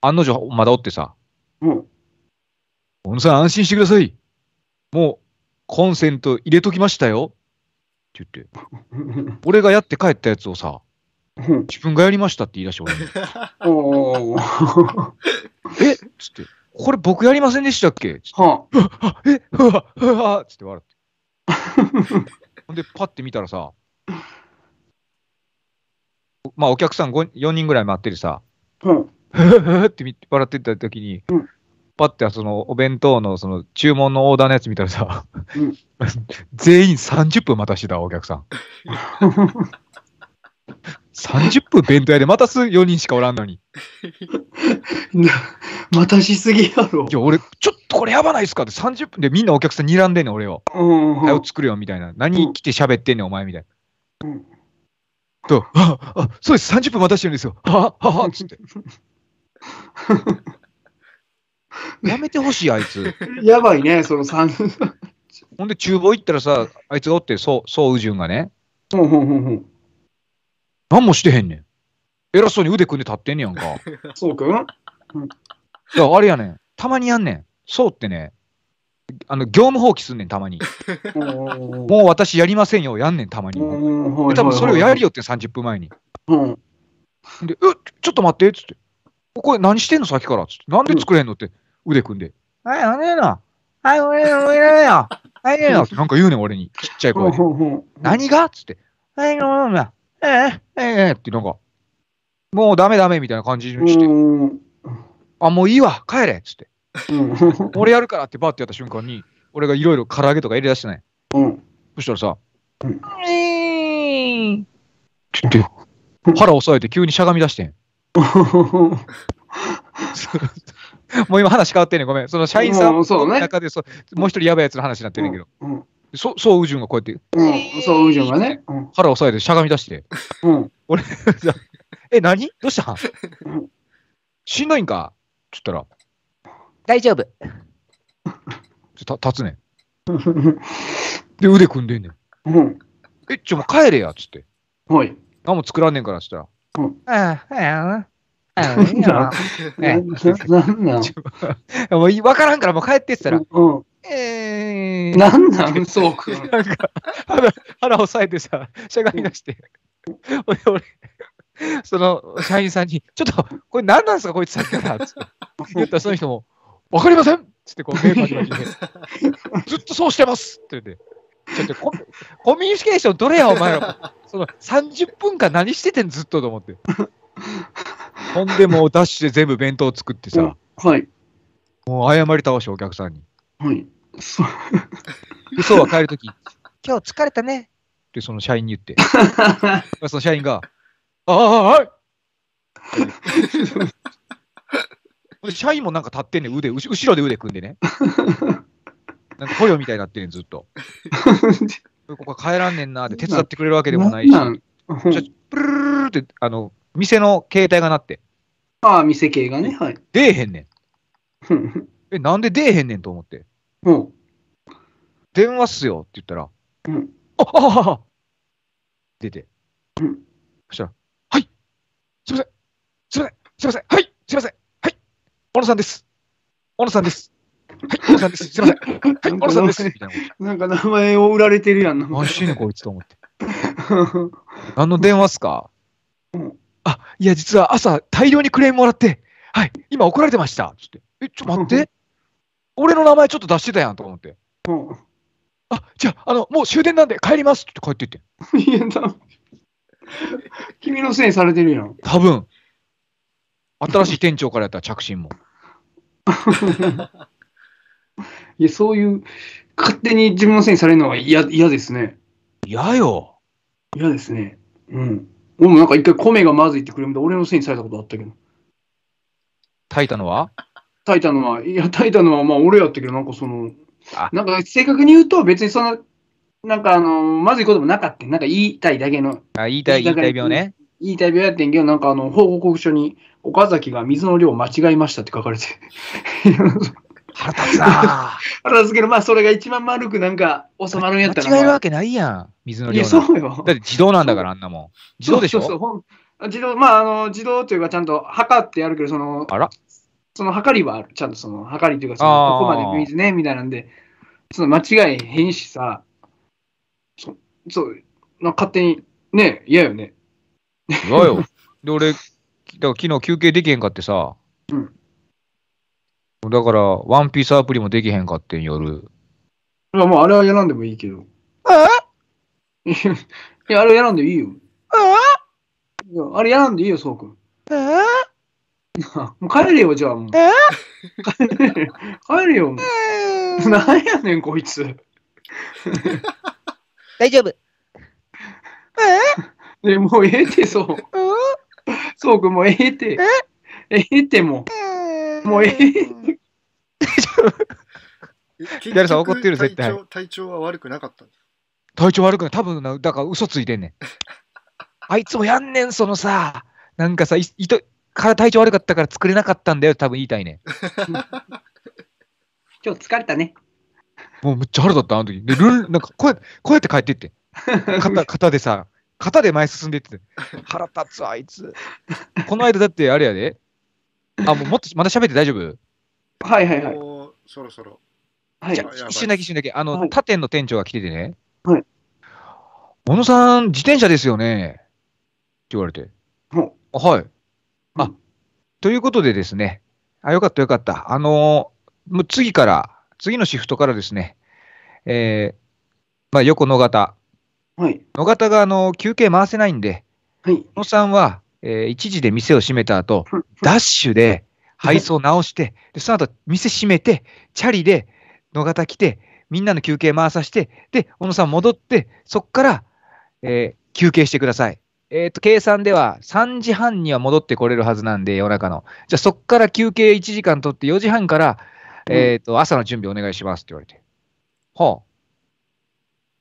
あ、案の定まだおってさ。う小野さん安心してください。もう、コンセント入れときましたよ。って言って。俺がやって帰ったやつをさ、自分がやりましたって言い出して俺に。えっつって。これ僕やりませんでしたっけはあ、えうわうわつって笑って。ほんで、パッて見たらさ、まあお客さん4人ぐらい待ってるさ、ふふって笑ってた時に、うん、パッてそのお弁当のその注文のオーダーのやつ見たらさ、うん、全員30分待たしてたお客さん。30分弁当屋で待たす4人しかおらんのに。待たしすぎやろ。いや、俺、ちょっとこれやばないっすかって30分でみんなお客さん睨んでんねん、俺を。うん、は作るよ、みたいな。何来て喋ってんねん、お前、みたいな。うん、と、あ、あ、そうです、30分待たしてるんですよ。はははっつって。やめてほしい、あいつ。やばいね、その3。ほんで、厨房行ったらさ、あいつがおって、そう、そう、うじゅんがね。んんんん。何もしてへんねん。偉そうに腕組んで立ってんねやんか。そうくん、うん、だからあれやねん。たまにやんねん。そうってね、あの、業務放棄すんねん、たまに。もう私やりませんよ、やんねん、たまに。で、多分それをやるよって30分前に。うん。で、え、ちょっと待って、っつって。これ何してんの、さっきから、つって。なんで作れんのって、腕組んで。はい、やんな。はい、俺、俺、俺、はい、やなんか言うねん、俺に。ちっちゃい声で。何がっつって。はい、俺、ん。えー、えー、ってなんか、もうダメダメみたいな感じにして、あ、もういいわ、帰れっつって。俺やるからってバッってやった瞬間に、俺がいろいろ唐揚げとか入れ出してない。うん、そしたらさ、うん、えーってって、腹押さえて急にしゃがみ出してん。もう今話変わってんねん、ごめん。その社員さんの中で、そう、もう一人やばいやつの話になってんねんけど。うんうんそそう、ュンがこうやって。うん、そう、ュンがね。腹押さえてしゃがみ出して。うん。俺、じ え、何どうしたんしんどいんかっつったら、大丈夫。ちょた立つねん。で、腕組んでんねん。うん。え、ちょ、もう帰れや、っつって。はい。何も作らんねんから、つったら。うんああ、ああ、ああ、いいなな、ねななん なん もうわからんからもう帰ってっつったら、うん。ええなんなんそうくん。なんか腹、を押さえてさ、しゃがみ出して。俺、俺、その社員さんに、ちょっと、これ何なんですか、こいつさっきから。って言ったらその人も、わかりませんつってこう、メーカーにずっとそうしてますって言って。ちょっとココミュニケーションどれや、お前ら。その30分間何しててん、ずっとと思って。ほんでもうダッシュで全部弁当作ってさ、はい。もう謝り倒してお客さんに。はい。そう。嘘は帰るとき、今日疲れたねってその社員に言って。その社員が、ああ、はいで社員もなんか立ってんねん腕、うし後ろで腕組んでね。なんか捕虜みたいになってんねん、ずっと。ここ帰らんねんなって、手伝ってくれるわけでもないし、ななんプルルルルルって、あの、店の携帯が鳴って、ああ、店系がね、はい。出えへんねん。え、なんで出えへんねんと思って。うん。電話っすよって言ったら、うん。あああ出て。うん。そしたら、はい。すいません。すいません。すいません。はい。すいません。はい。小野さんです。小野さんです。はい、小野さんです。すいません。はい、小野さんです。みたいな。なんか名前を売られてるやんな。しいね、こいつと思って。あ の電話っすか、うん、あ、いや、実は朝大量にクレームもらって、はい、今怒られてました。つって。え、ちょっと待って。俺の名前ちょっと出してたやんと思って。うん。あ、じゃあ、あの、もう終電なんで帰りますって帰ってって。いや、君のせいにされてるやん。多分。新しい店長からやったら着信も。いや、そういう、勝手に自分のせいにされるのは嫌ですね。嫌よ。嫌ですね。うん。俺もなんか一回米がまずいってくれるんで、俺のせいにされたことあったけど。炊いたのは炊いたのは、いや、タいたのはまあ俺やったけど、なんかその、なんか正確に言うと別にその、なんかあの、まずいこともなかったなんか言いたいだけの。あ、言いたい、言いたい病ね。言いたい病やってんけど、なんかあの、報告書に、岡崎が水の量を間違いましたって書かれて。腹立つな 腹立つけど、まあそれが一番丸くなんか収まるんやったら。間違えるわけないやん、水の量。いや、そうよ。だって自動なんだから、あんなもん。自動でしょそうそう自動、まあ、あの、自動というか、ちゃんと測ってやるけど、その、あらその測りはある。ちゃんとその測りというか、そのここまで水ね、みたいなんで、その間違いへんしさ、そそう、な勝手に、ね、嫌よね。嫌よ。で、俺、だから昨日休憩できへんかってさ、うん。だから、ワンピースアプリもできへんかってん、夜。いや、もうあれはやらんでもいいけど。えいや、あれやらんでいいよ。えいや、あれやらんでいいよ、そうくん。え もう帰れよ、じゃあもう。え帰れよ。帰れよ、なんやねん、こいつ。大丈夫。えね、もうええって、そう。そうくん、もうええって。ええってもう。もうええ。大丈夫。誰さん怒ってる、絶対。体調は悪くなかった体調悪くない。多分な、だから嘘ついてんねん。あいつもやんねん、そのさ。なんかさ、いとから体調悪かったから作れなかったんだよ、多分言いたいね。今日疲れたね。もうめっちゃ腹立った、あの時。で、ルン、なんかこうやって、こうやって帰ってって。肩、肩でさ、肩で前進んでって。腹立つ、あいつ。この間だってあれやで。あ、もうもっと、まだ喋って大丈夫はいはいはい。もうそろそろ。はい。一瞬だけ一瞬だけ。あの、はい、他店の店長が来ててね。はい。小野さん、自転車ですよね。って言われて。はい。ということでですね、あ、よかったよかった。あのー、もう次から、次のシフトからですね、えー、まあ、横野方。はい。野方が、あの、休憩回せないんで、はい。野さんは、えー、一時で店を閉めた後、ダッシュで配送直して、で、その後、店閉めて、チャリで野方来て、みんなの休憩回させて、で、小野さん戻って、そこから、えー、休憩してください。えっ、と、計算では3時半には戻ってこれるはずなんで、夜中の。じゃあそっから休憩1時間取って4時半から、えっ、と、朝の準備お願いしますって言われて。はあ。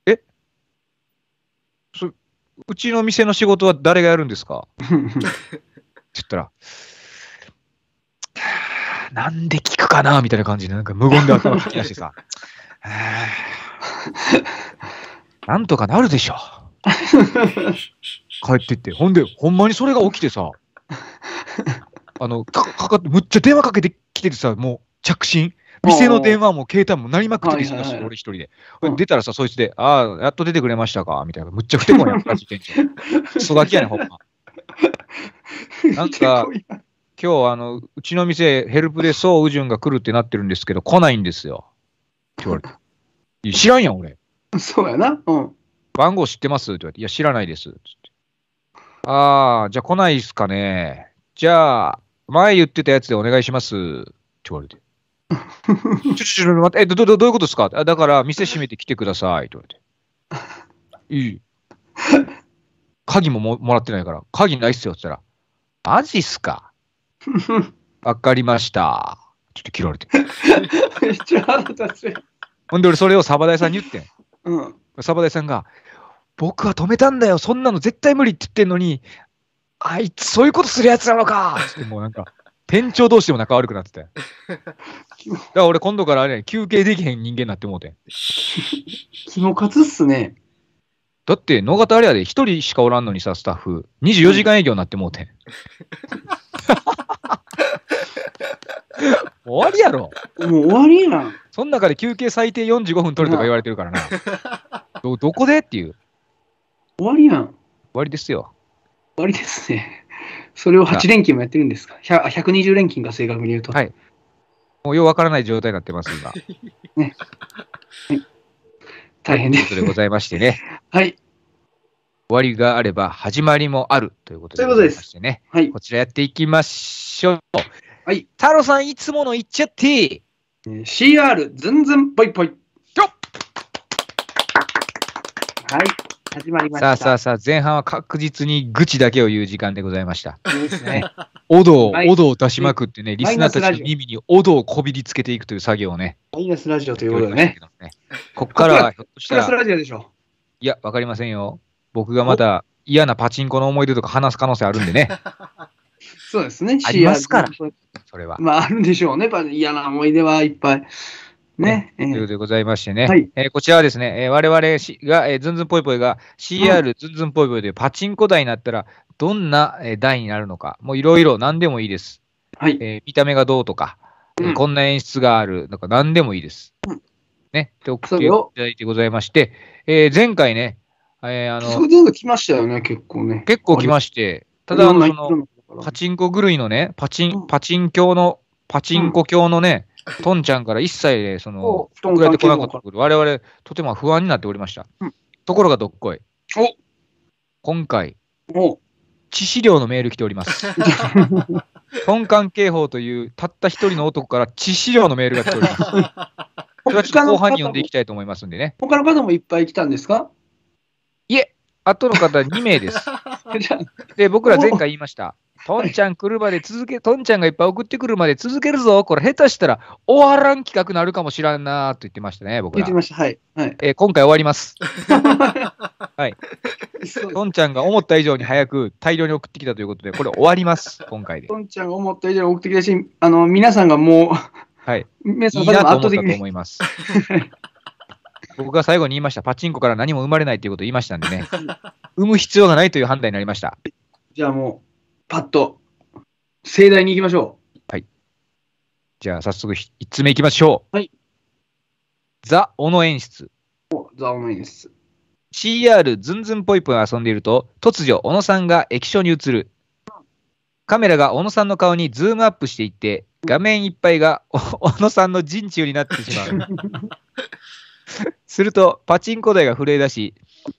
えそ、うちの店の仕事は誰がやるんですか って言ったら、なんで聞くかなみたいな感じで、なんか無言で頭引き出してさ、なんとかなるでしょう。帰ってって。ほんで、ほんまにそれが起きてさ、あの、かかって、むっちゃ電話かけてきててさ、もう着信。店の電話も携帯もなりまくってきてし、俺一人で。出たらさ、そいつで、ああ、やっと出てくれましたか、みたいな。むっちゃ不手こいんか、自転車。クやねほんま。なんか、今日あの、うちの店、ヘルプでそうウジュンが来るってなってるんですけど、来ないんですよ。って言われて。知らんやん、俺。そうやな。うん。番号知ってますって言われて、いや、知らないですって。ああ、じゃあ来ないっすかね。じゃあ、前言ってたやつでお願いしますって言われて。ちょちょちょ、待って、え、ど、ど、どういうことですかだから、店閉めて来てくださいって言われて。いい。鍵もももらってないから、鍵ないっすよって言ったら、マジっすかわかりました。ちょっと切られて。めっちゃ腹立つほんで俺それをサバダイさんに言ってん。うん。サバダイさんが、僕は止めたんだよ、そんなの絶対無理って言ってんのに、あいつ、そういうことするやつなのかって、もうなんか、店長同士でも仲悪くなってて。だから俺、今度からあれ、休憩できへん人間になって思うて気の勝つっすね。だって、野方あれやで、一人しかおらんのにさ、スタッフ、24時間営業になってもうて終わりやろ。もう終わりやな。その中で休憩最低45分取るとか言われてるからな。ど、どこでっていう。終わりやん。終わりですよ。終わりですね。それを8連勤もやってるんですか ?120 連勤が正確に言うと。はい。もうようわからない状態になってます、が。ね。大変です。ということでございましてね。はい。終わりがあれば始まりもあるということでございましてね。はい。こちらやっていきましょう。はい。太郎さん、いつもの言っちゃって。ー、CR、ずんずんぽいぽい。はい。始まりました。さあさあさあ、前半は確実に愚痴だけを言う時間でございました。そうですね。おどを、おどを出しまくってね、リスナーたちの耳におどをこびりつけていくという作業をね。マイナスラジオということでね。ねここからはひょっとしたら。プラスラジオでしょ。いや、わかりませんよ。僕がまだ嫌なパチンコの思い出とか話す可能性あるんでね。そうですね。ありますから。それは。まあ、あるんでしょうね。嫌な思い出はいっぱい。ね。ということでございましてね。はい、えー、こちらはですね、えー、我々しが、えー、ズンズンぽいぽいが CR ズンズンぽいぽいでパチンコ台になったら、どんな、え台になるのか、もういろいろ何でもいいです。はい。えー、見た目がどうとか、うん、こんな演出がある、なんか何でもいいです。うん、ね。で、送っていただいてございまして、えー、前回ね、えー、あの。そういうの来ましたよね、結構ね。結構来まして、ただ、あの、パチンコ狂いのね、パチン、パチン教の、パチンコ教のね、トンちゃんから一切で、その、送られてこなかった我々、とても不安になっておりました。うん、ところがどっこい。お今回、お致死量のメール来ております。本 館警報というたった一人の男から致死量のメールが来ております。それはちょっと後半に読んでいきたいと思いますんでね。他の方もいっぱい来たんですかあとの方2名です。で、僕ら前回言いました。とんちゃん来るまで続け、とんちゃんがいっぱい送ってくるまで続けるぞ、これ下手したら終わらん企画なるかもしらんなと言ってましたね、僕ら。言ってました、はい。はい、えー、今回終わります。はい。とんちゃんが思った以上に早く大量に送ってきたということで、これ終わります、今回で。とんちゃんが思った以上に送ってきたし、あの、皆さんがもう、はい。皆さんが圧倒的に。いいなと思ったと思います。僕が最後に言いました、パチンコから何も生まれないということを言いましたんでね、生む必要がないという判断になりました。じゃあもう、パッと、盛大に行きましょう。はい。じゃあ早速、1つ目いきましょう。はい。ザ・オノ演出。ザ・オノ演出。CR ズンズンポイポい遊んでいると、突如、小野さんが液晶に映る。カメラが小野さんの顔にズームアップしていって、画面いっぱいが小野さんの陣中になってしまう。すると、パチンコ台が震え出し、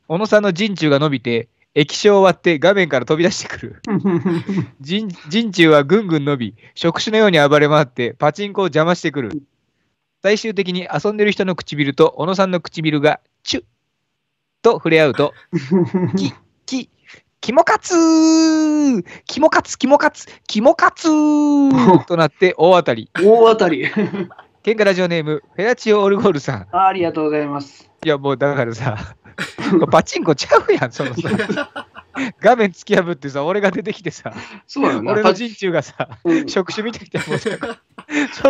小野さんの陣中が伸びて、液晶を割って画面から飛び出してくる。陣中はぐんぐん伸び、触手のように暴れ回って、パチンコを邪魔してくる。最終的に遊んでる人の唇と小野さんの唇が、チュッと触れ合うと、キ、キ、キモカツーキモカツキモカツキモカツー となって大当たり。大当たりケンカラジオネーム、フェラチオ・オルゴールさん。ありがとうございます。いや、もうだからさ、パチンコちゃうやん、そのさ。画面突き破ってさ、俺が出てきてさ、そうや俺の人中がさ、触手見てきて、もうそれ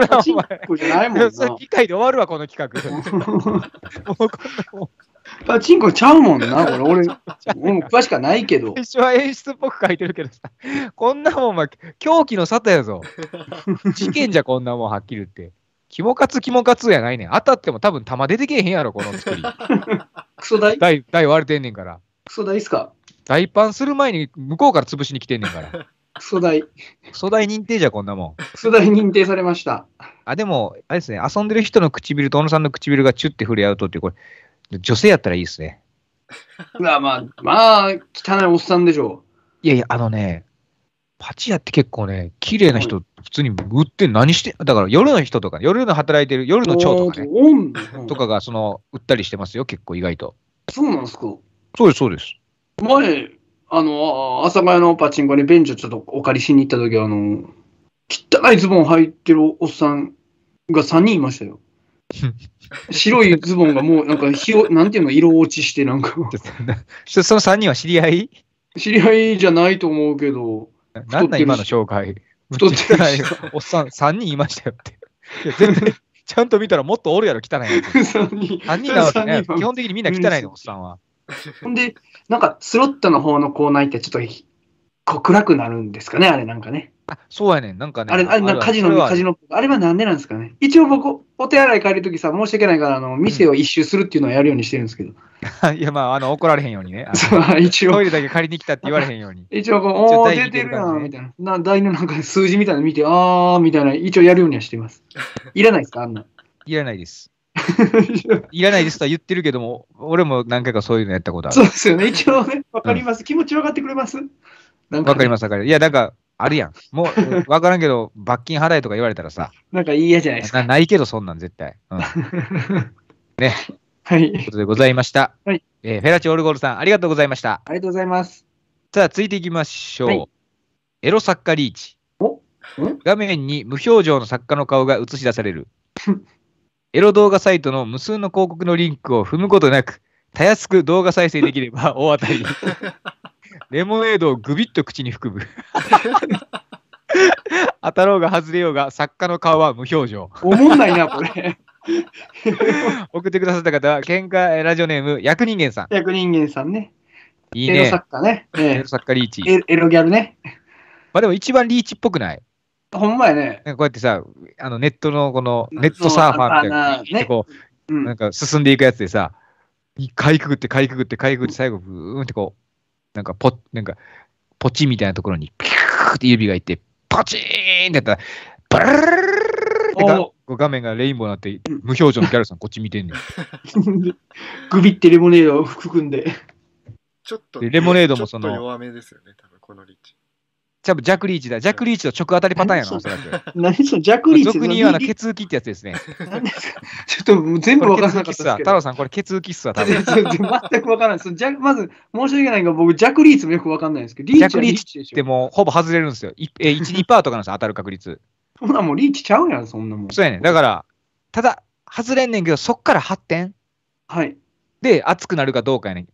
はお前、こじゃないもんな。議会で終わるわ、この企画。パチンコちゃうもんな、これ。俺、もう詳しくはないけど。一緒は演出っぽく書いてるけどさ、こんなもん、狂気の沙汰やぞ。事件じゃ、こんなもん、はっきり言って。キモカツ、キモカツやないねん。当たっても多分球出てけへんやろ、この作り。クソ大台、台割れてんねんから。クソ大っすか台パンする前に向こうから潰しに来てんねんから。クソ大。ソ大認定じゃ、こんなもん。クソ大認定されました。あ、でも、あれですね、遊んでる人の唇と小野さんの唇がチュッて触れ合うとってこれ、女性やったらいいっすね。まあまあ、まあ、汚いおっさんでしょいやいや、あのね、パチ屋って結構ね、綺麗な人、普通に売って何して、だから夜の人とか、夜の働いてる、夜の蝶とかね、とかがその売ったりしてますよ、結構意外と。そうなんですか。そうです、そうです。前、あの、阿佐ヶ谷のパチンコに便所ちょっとお借りしに行った時あの、汚いズボン履いてるおっさんが3人いましたよ。白いズボンがもうなんかひ なんていうの、色落ちしてなんかその3人は知り合い知り合いじゃないと思うけど。なんだ今の紹介。太ってない おっさん3人いましたよって。全然、ちゃんと見たらもっとおるやろ、汚いやつ。3人。3人なわけね。基本的にみんな汚いの、おっさんは。ほんで、なんかスロットの方のコーナーってちょっとこう暗くなるんですかね、あれなんかね。あ、そうやねん。なんかね。あれ、あれ、カジノ、カジノ。あれはなんでなんですかね。一応僕、お手洗い帰るときさ、申し訳ないから、あの、店を一周するっていうのはやるようにしてるんですけど。いや、まあ、あの、怒られへんようにね。一応。トイレだけ借りに来たって言われへんように。一応、こう、おー、出てるな、ん、みたいな。な、台のなんか数字みたいなの見て、あー、みたいな、一応やるようにはしてます。いらないですか、あんな。いらないです。いらないですとは言ってるけども、俺も何回かそういうのやったことある。そうですよね。一応ね、わかります。気持ち分かってくれますわかります、わかります。いや、なんか、あるやん。もう、わからんけど、罰金払えとか言われたらさ。なんか嫌じゃないですか。なないけど、そんなん絶対。うん、ね。はい。ということでございました。はい。えー、フェラチオルゴールさん、ありがとうございました。ありがとうございます。さあ、続いていきましょう。はい、エロ作家リーチ。お画面に無表情の作家の顔が映し出される。エロ動画サイトの無数の広告のリンクを踏むことなく、たやすく動画再生できれば大当たり。レモネードをぐびっと口に含む。当たろうが外れようが作家の顔は無表情。おもんないな、これ。送ってくださった方は、喧嘩ラジオネーム、役人間さん。役人間さんね。いいね。エロ作家ね。エロ作家リーチ。エロギャルね。まあでも一番リーチっぽくないほんまやね。こうやってさ、あのネットのこの、ネットサーファーみたいな、ね、こう、ん、なんか進んでいくやつでさ、かいくぐって、かいくぐって、かいくぐって、最後、ブーンってこう、なんかポ、なんか、ポチみたいなところに、ピューって指がいって、ポチーンってやったら、ブルルルって画面がレインボーになって、無表情のギャルさん、こっち見てんねん。グビってレモネードを含んで。ちょっと、レモネードもその、弱めですよね、多分このリッチ。多分ジャックリーチだ。ジャックリーチと直当たりパターンやな、おそらく。何そのジャックリーチ俗に言ううな血浮きってやつですね。何ですかちょっと全部分からなかったです太郎さん、これ血浮きっすわ、多分。全くわからないです。ジャまず、申し訳ないが、僕、ジャックリーチもよくわかんないですけど、リーチリーチってもう、ほぼ外れるんですよ。1、2%パーとかなんですよ、当たる確率。そんなもうリーチちゃうやん、そんなもん。そうやねだから、ただ、外れんねんけど、そっから発展。はい。で、熱くなるかどうかやねん。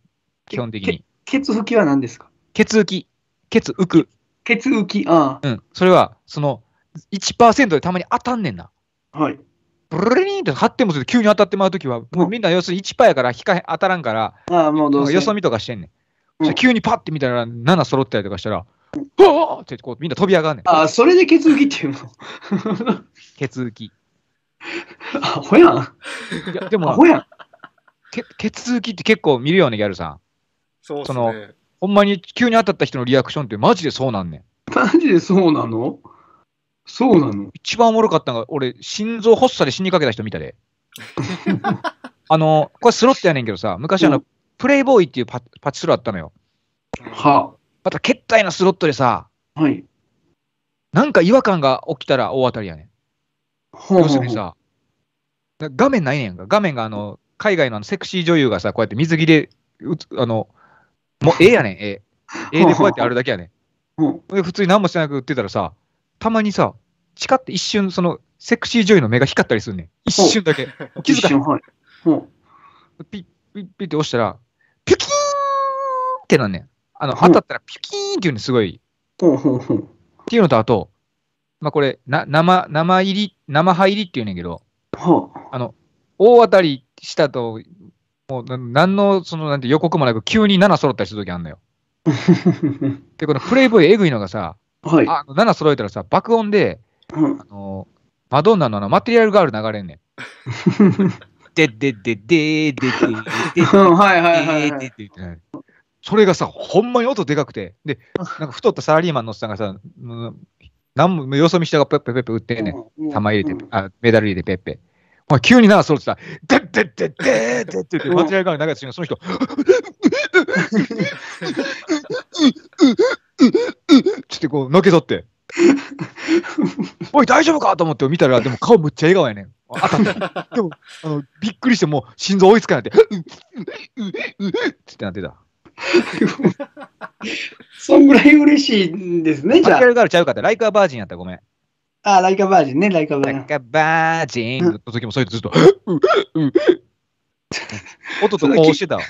基本的に。血浮きは何ですか血浮き。血浮く。血浮き、あうん。それは、その、1%でたまに当たんねんな。はい。ブルリーンって貼ってもする急に当たってもらうときは、もうみんな要するに1%やから引か当たらんから、あもうどうせ。よそ見とかしてんねん。うん急にパッて見たら7揃ったりとかしたら、うわーってこうみんな飛び上がんねん。ああ、それで血浮きって言うの。血浮き。あ ほやん。や、でも、ホやん。け血浮きって結構見るよね、ギャルさん。そうですそのほんまに急に当たった人のリアクションってマジでそうなんねん。マジでそうなのそうなの一番おもろかったのが、俺、心臓発作で死にかけた人見たで。あの、これスロットやねんけどさ、昔あの、うん、プレイボーイっていうパパチスロあったのよ。はまた、けったいなスロットでさ、はい。なんか違和感が起きたら大当たりやねん。ほう要するにさ、画面ないねんか。画面があの、海外のあのセクシー女優がさ、こうやって水着でうつあのもうええやねん、ええ。ええで こうやってあるだけやねん。で普通に何もしてなく売ってたらさ、たまにさ、チカって一瞬、その、セクシー女優の目が光ったりするねん。一瞬だけ。気づかい、ピッ、ピッ、ピッって押したら、ピュキーンってなんねん。あの、当たったらピュキーンっていうのすごい。っていうのと、あと、まあ、これ、な、生、生入り、生入りって言うねんけど、あの、大当たりしたともう、何の、その、なんて予告もなく、急に7揃ったりするときあんのよ。で、このプレイボーイエグいのがさ、はい、あ7揃えたらさ、爆音で、うん、あのマドンナのあのマテリアルガール流れんねん。でででででででではいはいはい、はい。それがさ、ほんまに音でかくて、で、なんか太ったサラリーマンのおっさんがさ、なんもよそ見したがペッペペッペ打ってんねん。玉入れて、あメダル入れてペッペ。まあ、急にな、そうしたら、でってってってってってって間違いがないその人、ょっとこう、のけぞって。おい、大丈夫かと思って見たら、でも顔むっちゃ笑顔やねん。当たった。でもあの、びっくりして、もう心臓追いつかないで、ってなってた。そんぐらい嬉しいんですね、じゃあ。間違いがあるちゃうかって、ライクアバージンやったらごめん。あ、ライカバージンね、ライカバージン。ライカバージンの時もそうれずっと、音とこうしてたわ。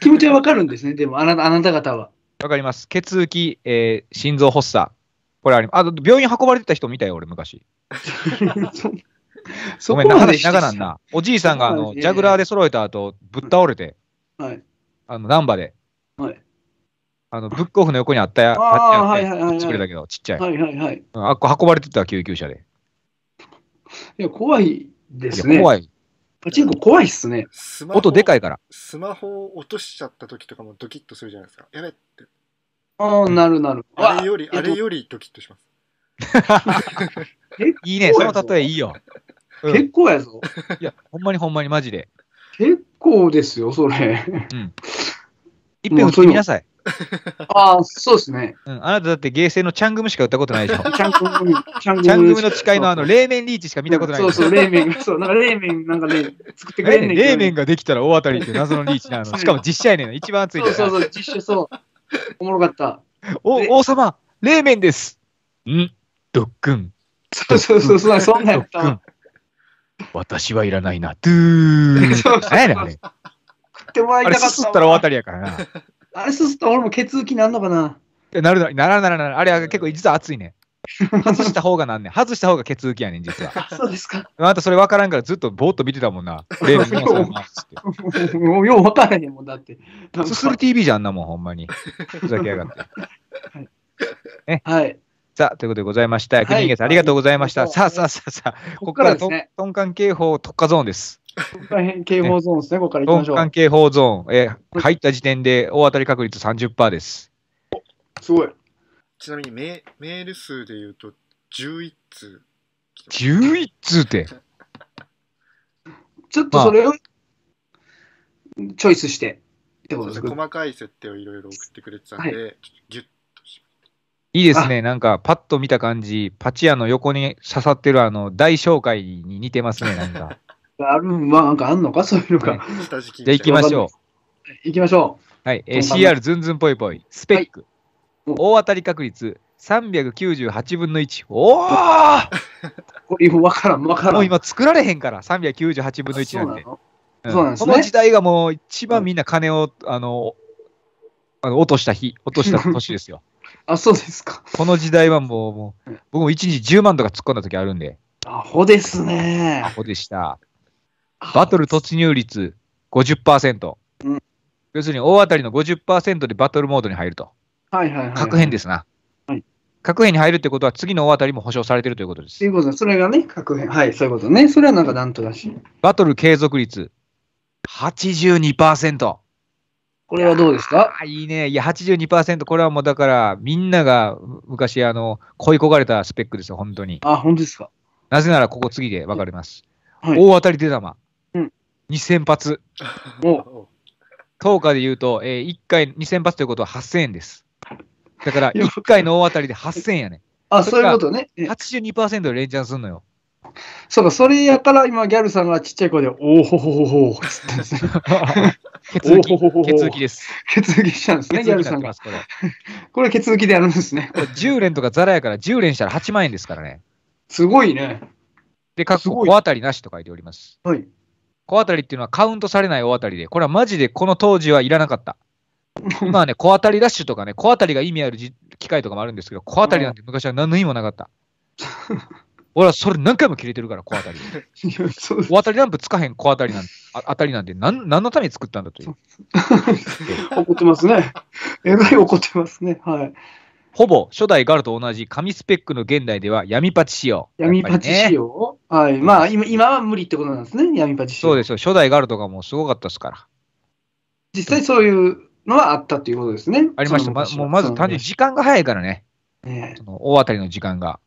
気持ちはわかるんですね、でもあなたあなた方は。わかります。血液、えー、心臓発作。これありあ病院運ばれてた人見たよ、俺、昔。ごめん、長なんな。おじいさんがあのジャグラーで揃えた後、ぶっ倒れて、はい、あの、ナンバで。はいあの、ブックオフの横にあったや、ああっつ、はいはいはい、作れたけど、ちっちゃい。はいはいはい。あっこ運ばれてた、救急車で。いや、怖いですね。い怖い。パチンコ怖いっすね。音でかいから。スマホを落としちゃった時とかもドキッとするじゃないですか。やべって。ああ、なるなる。あれより、あれよりドキッとします。いいね、その例えいいよ。結構やぞ。いや、ほんまにほんまにマジで。結構ですよ、それ。うん。一ん打ってみなさい。ああ、そうですね。うん。あなただって芸ンのチャングムしか歌ったことないでしょ。チャングム、チャングム。の誓いのあの、冷麺リーチしか見たことない、うん。そうそう、冷麺そう、なんか冷麺なんかね、作ってくれんねん冷麺ができたら大当たりって謎のリーチなの。しかも実写やねん。一番熱いそうそうそう、実写そう。おもろかった。お、王様、冷麺です。んドックン。そうそうそう、そうそんなんやった。私はいらないな。ドゥーン。何やねん、あれ。食ってもらいたかった。あれ、すったら大当たりやからな。あれすすと俺も血液なんのかななるならならならあれは結構実は熱いね。外した方がなんね外した方が血液やねん、実は。そうですか。あなたそれ分からんからずっとぼーっと見てたもんな。レースのもうよう分からへんもんだって。すする TV じゃんなもん、ほんまに。ふざけやがって。はい。ね、はい。さあ、ということでございました。国ニさん、ありがとうございました。さあさあさあさあ、ここからと、ね、トンカン警報特化ゾーンです。大変警報ゾーンですね、ここから行きましょう。警報ゾーン、えー、入った時点で大当たり確率30%です。すごい。ちなみにメメール数で言うと11通。11通ってちょっとそれをチョイスしてってことですか、細かい設定をいろいろ送ってくれてたんで、はい、ギュッとしいいですね、なんかパッと見た感じ、パチ屋の横に刺さってるあの大紹介に似てますね、なんか。ある、まあ、なんかあんのか、そういうのか。じゃあ行きましょう。行きましょう。はい、えー、CR ずんずんぽいぽい、スペック、はい、大当たり確率398分の1。おお これ分からん、分からん。もう今作られへんから、398分の1なんて。そうなんですこの時代がもう一番みんな金を、うん、あのあの落とした日、落とした年ですよ。あ、そうですか。この時代はもう、もう僕も1日10万とか突っ込んだ時あるんで。アホですね。アホでした。バトル突入率50%。うん、要するに大当たりの50%でバトルモードに入ると。はいはいはい、はい、ですな。はい、確変に入るってことは次の大当たりも保証されてるということです。ということそれがね、確変。はい、そういうことね。それはなんかなんとらしい。バトル継続率82%。これはどうですかいいね。いや、82%、これはもうだから、みんなが昔、あの、恋焦がれたスペックですよ、本当に。あ、本当ですか。なぜなら、ここ次で分かります。はい、大当たり出玉、2000発。お1日で言うと、えー、1回2000発ということは8000円です。だから、1回の大当たりで8000円やね。あ、そういうことね。82%でレンチャンすんのよ。そうか、それやから今、ギャルさんがちっちゃい声で、おおほほほほってって血抜き、血抜きです。血抜きしたんですね、ギャルさんが。これ、これ血抜きでやるんですね。こ10連とかザラやから、10連したら8万円ですからね。すごいね。で、各国、小当たりなしと書いております。はい。小当たりっていうのはカウントされない大当たりで、これはマジでこの当時はいらなかった。今はね、小当たりラッシュとかね、小当たりが意味ある機械とかもあるんですけど、小当たりなんて昔は何の意味もなかった。俺はそれ何回も切れてるから、小当たり。小当たりランプつかへん小当たりなんて、あ当たりなんて何、何のために作ったんだという。怒ってますね。えらい怒ってますね。はい。ほぼ初代ガルと同じ紙スペックの現代では闇パチ仕様。闇パチ仕様、はい。まあ今、今は無理ってことなんですね、闇パチ仕様。そうですよ。初代ガルとかもすごかったですから。実際そういうのはあったということですね。ありました。まもうまず単純に時間が早いからね。ね大当たりの時間が。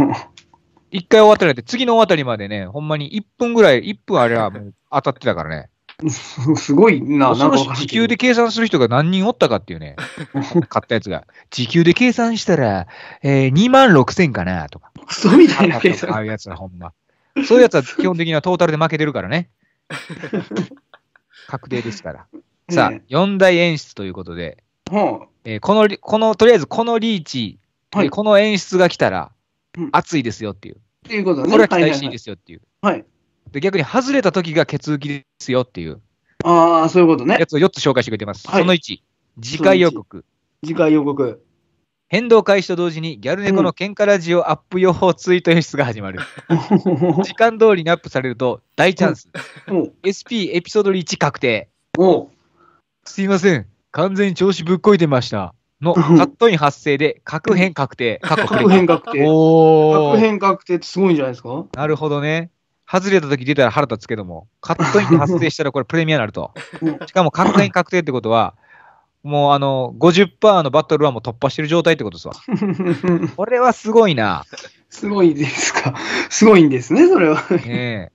一回大当たりで、次の大当たりまでね、ほんまに1分ぐらい、1分あれは当たってたからね。すごいな、なんか時給で計算する人が何人おったかっていうね、買ったやつが。時給で計算したら、えー、2万6千かな、とか。そうみたいな計算。ああいうやつはほんま。そういうやつは基本的にはトータルで負けてるからね。確定ですから。さあ、ね、4大演出ということで、はあえー、この、この、とりあえずこのリーチ、はい、この演出が来たら、熱いですよっていう。っていうことね。これは期待していいですよっていう。はい、はいはいで、逆に外れた時が血浮きですよっていう。ああ、そういうことね。やつを4つ紹介してくれてます。はい、その1、次回予告。次回予告。変動開始と同時にギャル猫の喧嘩ラジオアップ予報ツイート演出が始まる。うん、時間通りにアップされると大チャンス。うん、SP エピソード1確定。すいません。完全に調子ぶっこいてました。のカットイン発生で、確変確定。確変確定。お確変確定ってすごいんじゃないですかなるほどね。外れた時出たら腹立つけども、カットイン発生したらこれプレミアになると。しかもカットイン確定ってことは、もうあの50%のバトルはもう突破してる状態ってことですわ。これはすごいな。すごいですか。すごいんですね、それは。ね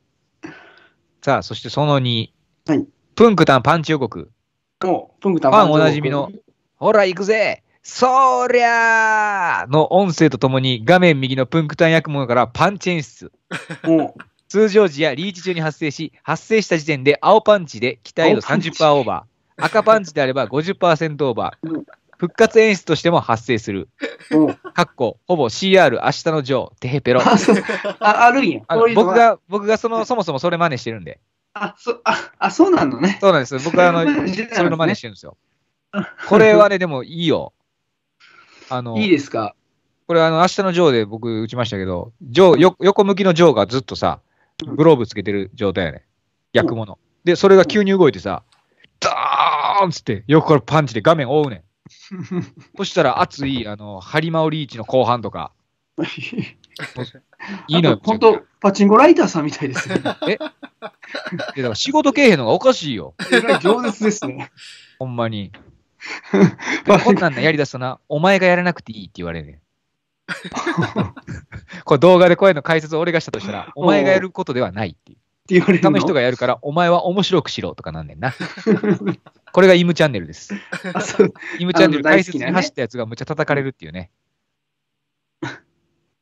さあ、そしてその2。はい、プンクタンパンチ予告。もう、プンクタンパンおなじみの、ほら行くぜそりゃーの音声とともに画面右のプンクタン役者からパンチ演出。もう通常時やリーチ中に発生し、発生した時点で青パンチで期待度30%オーバー、赤パンチであれば50%オーバー、復活演出としても発生する。かっこ、ほぼ CR 明日のジョー、テヘペロ。あ、あるんや。僕が、僕がその、そもそもそれ真似してるんで。あ、そ、あ、あそうなのね。そうなんです。僕はあの、それの真似してるんですよ。これはね、でもいいよ。あの、いいですかこれあの、明日のジョーで僕打ちましたけど、ジョー、よ横向きのジョーがずっとさ、グローブつけてる状態やね。焼くもの。で、それが急に動いてさ、ダーンつって横からパンチで画面覆うねん。そしたら熱い、あの、ハリマオリーチの後半とか。いいのよ。本当パチンコライターさんみたいですね。えでだから仕事けえへんのがおかしいよ。情熱ですね。ほんまに。こんなんやりだすとな、お前がやらなくていいって言われるねん。これ動画で声の解説を俺がしたとしたら、お前がやることではないっていう。って言われる他の人がやるから、お前は面白くしろとかなんねんな。これがイムチャンネルです。イムチャンネル解説に走ったやつがむちゃ叩かれるっていうね。い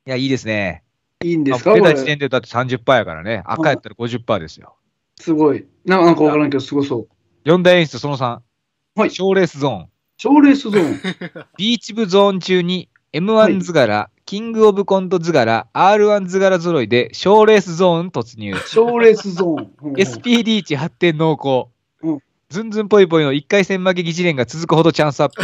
や、いいですね。いいんですか出た時点でだって30%やからね。赤やったら50%ですよ。すごい。ななんかわからんけど、すごそう。4大演出その3。はい。賞レースゾーン。賞レースゾーン。ビーチ部ゾーン中に M1 図柄、キングオブコント図柄、R1 図柄揃いで、賞レースゾーン突入。賞レースゾーン。SPD 値発展濃厚。んズンズンぽいぽいの1回戦負け疑似連が続くほどチャンスアップ。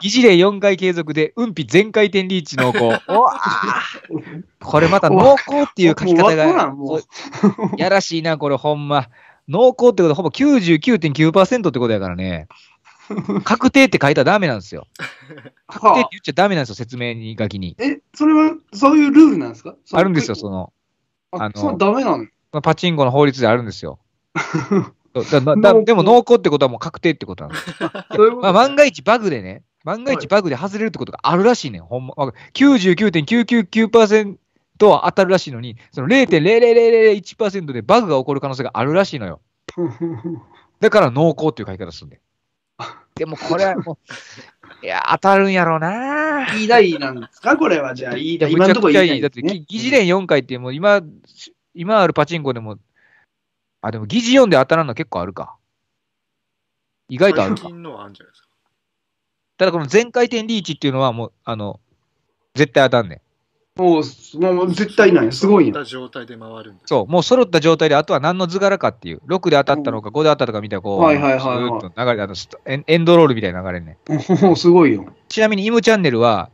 疑似連4回継続で、運否全回転リーチ濃厚。これまた濃厚っていう書き方が、やらしいな、これほんま。濃厚ってことはほぼ99.9%ってことやからね。確定って書いたらダメなんですよ。確定って言っちゃダメなんですよ、説明に書きに。え、それは、そういうルールなんですかあるんですよ、その。あの、そうダメなのパチンコの法律であるんですよ。だだでも濃厚ってことはもう確定ってことなんです。まあ、万が一バグでね、万が一バグで外れるってことがあるらしいねん、ほんま。99.999%は当たるらしいのに、その0.00001%でバグが起こる可能性があるらしいのよ。だから濃厚っていう書き方するんで。でもこれはもう、いや、当たるんやろうな。い台なんですかこれは、じゃあ、い台。今のところい台、ね。だって、疑似連4回って、もう今、今あるパチンコでも、あ、でも疑似4で当たらんの結構あるか。意外とあるか。のあるんじゃないですかただ、この全回転リーチっていうのは、もう、あの、絶対当たんねん。もう、もう絶対ないすごいや状態で回るそう、もう揃った状態で、あとは何の図柄かっていう、6で当たったのか、5で当たったかみたいな、こう、はいはいはい、ずっと流れあのエ、エンドロールみたいな流れね。お すごいよ。ちなみに、イムチャンネルは、